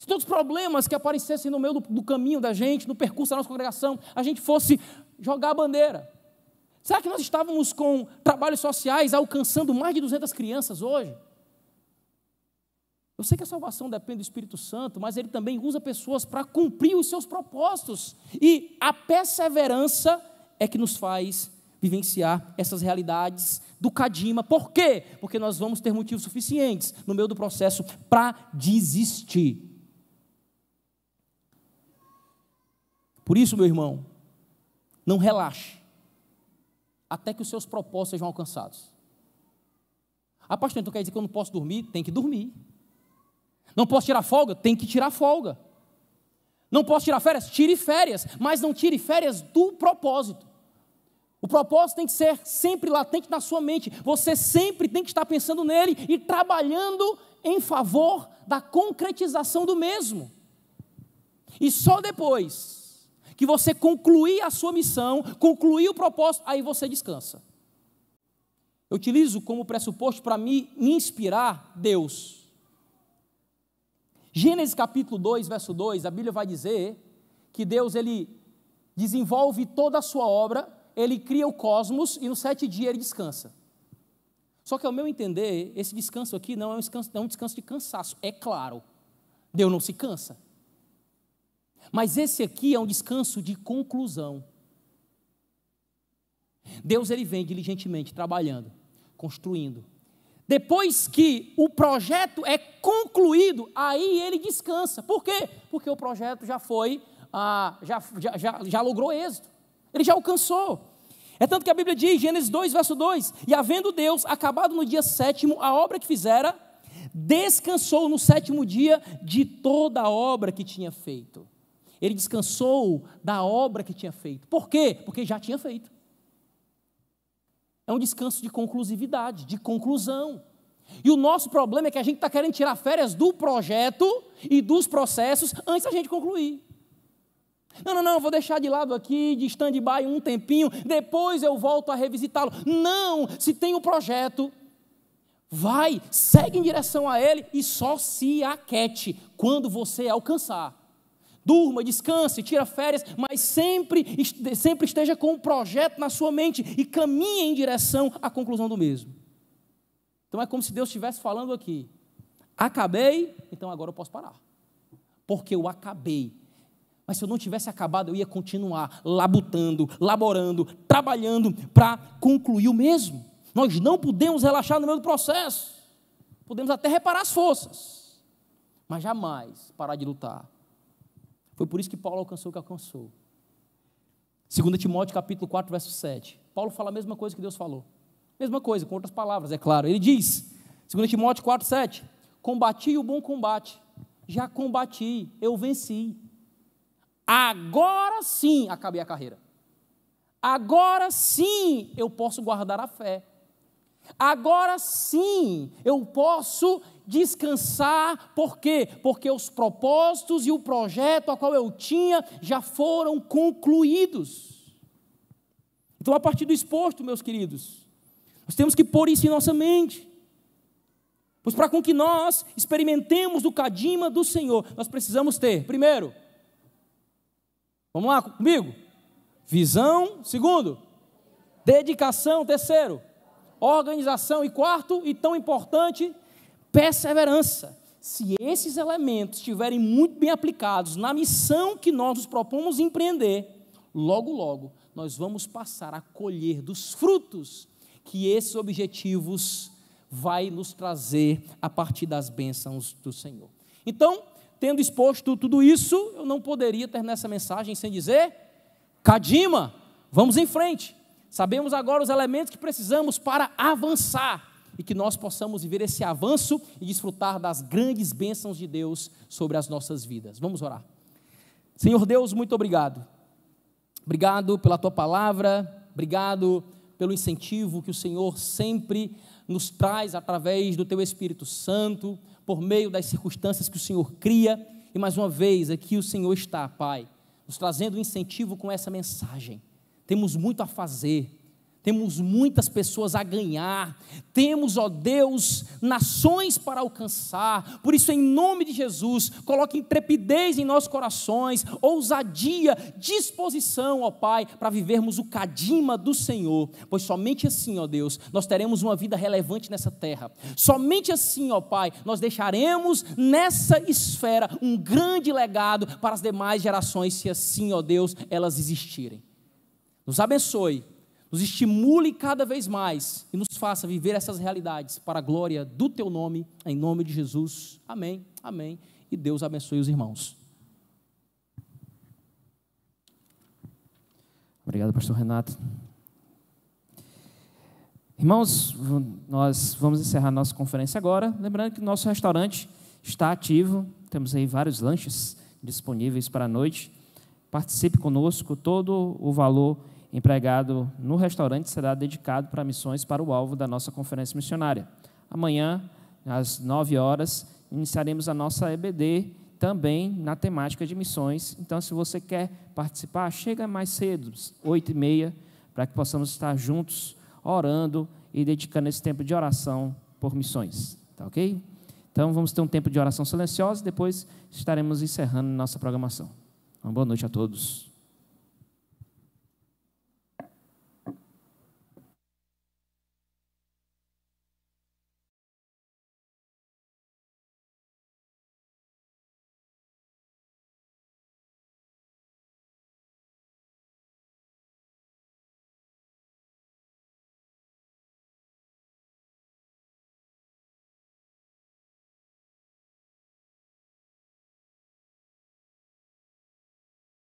Se todos os problemas que aparecessem no meio do, do caminho da gente, no percurso da nossa congregação, a gente fosse jogar a bandeira, Será que nós estávamos com trabalhos sociais alcançando mais de 200 crianças hoje? Eu sei que a salvação depende do Espírito Santo, mas ele também usa pessoas para cumprir os seus propósitos. E a perseverança é que nos faz vivenciar essas realidades do Kadima. Por quê? Porque nós vamos ter motivos suficientes no meio do processo para desistir. Por isso, meu irmão, não relaxe até que os seus propósitos sejam alcançados. Ah, pastor, então quer dizer que eu não posso dormir? Tem que dormir. Não posso tirar folga? Tem que tirar folga. Não posso tirar férias? Tire férias, mas não tire férias do propósito. O propósito tem que ser sempre latente na sua mente. Você sempre tem que estar pensando nele e trabalhando em favor da concretização do mesmo. E só depois que você concluir a sua missão, concluir o propósito, aí você descansa. Eu utilizo como pressuposto para me, inspirar Deus. Gênesis capítulo 2, verso 2, a Bíblia vai dizer que Deus ele desenvolve toda a sua obra, ele cria o cosmos e no sete dias ele descansa. Só que ao meu entender, esse descanso aqui não é um descanso, é um descanso de cansaço. É claro, Deus não se cansa. Mas esse aqui é um descanso de conclusão. Deus ele vem diligentemente trabalhando, construindo. Depois que o projeto é concluído, aí ele descansa. Por quê? Porque o projeto já foi, ah, já, já, já, já logrou êxito. Ele já alcançou. É tanto que a Bíblia diz, Gênesis 2, verso 2: E havendo Deus acabado no dia sétimo a obra que fizera, descansou no sétimo dia de toda a obra que tinha feito. Ele descansou da obra que tinha feito. Por quê? Porque já tinha feito. É um descanso de conclusividade, de conclusão. E o nosso problema é que a gente está querendo tirar férias do projeto e dos processos antes da gente concluir. Não, não, não, vou deixar de lado aqui, de stand-by um tempinho, depois eu volto a revisitá-lo. Não, se tem o um projeto, vai, segue em direção a ele e só se aquete quando você alcançar. Durma, descanse, tira férias, mas sempre, sempre esteja com um projeto na sua mente e caminhe em direção à conclusão do mesmo. Então é como se Deus estivesse falando aqui: acabei, então agora eu posso parar. Porque eu acabei. Mas se eu não tivesse acabado, eu ia continuar labutando, laborando, trabalhando para concluir o mesmo. Nós não podemos relaxar no meio do processo. Podemos até reparar as forças, mas jamais parar de lutar foi por isso que Paulo alcançou o que alcançou. 2 Timóteo capítulo 4, verso 7. Paulo fala a mesma coisa que Deus falou. Mesma coisa, com outras palavras, é claro. Ele diz, 2 Timóteo 4, 7, combati o bom combate, já combati, eu venci. Agora sim acabei a carreira. Agora sim eu posso guardar a fé. Agora sim eu posso descansar, por quê? Porque os propósitos e o projeto a qual eu tinha já foram concluídos. Então, a partir do exposto, meus queridos, nós temos que pôr isso em nossa mente. Pois para com que nós experimentemos o cadima do Senhor, nós precisamos ter, primeiro, vamos lá comigo? Visão, segundo, dedicação, terceiro, organização e quarto, e tão importante, perseverança. Se esses elementos estiverem muito bem aplicados na missão que nós nos propomos empreender, logo, logo, nós vamos passar a colher dos frutos que esses objetivos vai nos trazer a partir das bênçãos do Senhor. Então, tendo exposto tudo isso, eu não poderia terminar essa mensagem sem dizer: Cadima, vamos em frente. Sabemos agora os elementos que precisamos para avançar e que nós possamos viver esse avanço e desfrutar das grandes bênçãos de Deus sobre as nossas vidas. Vamos orar. Senhor Deus, muito obrigado. Obrigado pela tua palavra, obrigado pelo incentivo que o Senhor sempre nos traz através do teu Espírito Santo, por meio das circunstâncias que o Senhor cria. E mais uma vez, aqui o Senhor está, Pai, nos trazendo incentivo com essa mensagem. Temos muito a fazer, temos muitas pessoas a ganhar, temos, ó Deus, nações para alcançar. Por isso, em nome de Jesus, coloque intrepidez em nossos corações, ousadia, disposição, ó Pai, para vivermos o cadima do Senhor, pois somente assim, ó Deus, nós teremos uma vida relevante nessa terra. Somente assim, ó Pai, nós deixaremos nessa esfera um grande legado para as demais gerações, se assim, ó Deus, elas existirem. Nos abençoe nos estimule cada vez mais e nos faça viver essas realidades para a glória do teu nome, em nome de Jesus. Amém, amém. E Deus abençoe os irmãos. Obrigado, pastor Renato. Irmãos, nós vamos encerrar nossa conferência agora. Lembrando que nosso restaurante está ativo, temos aí vários lanches disponíveis para a noite. Participe conosco, todo o valor empregado no restaurante será dedicado para missões para o alvo da nossa conferência missionária. Amanhã, às 9 horas, iniciaremos a nossa EBD também na temática de missões. Então, se você quer participar, chega mais cedo, 8 e meia, para que possamos estar juntos, orando e dedicando esse tempo de oração por missões. Tá ok? Então, vamos ter um tempo de oração silenciosa e depois estaremos encerrando nossa programação. Uma boa noite a todos.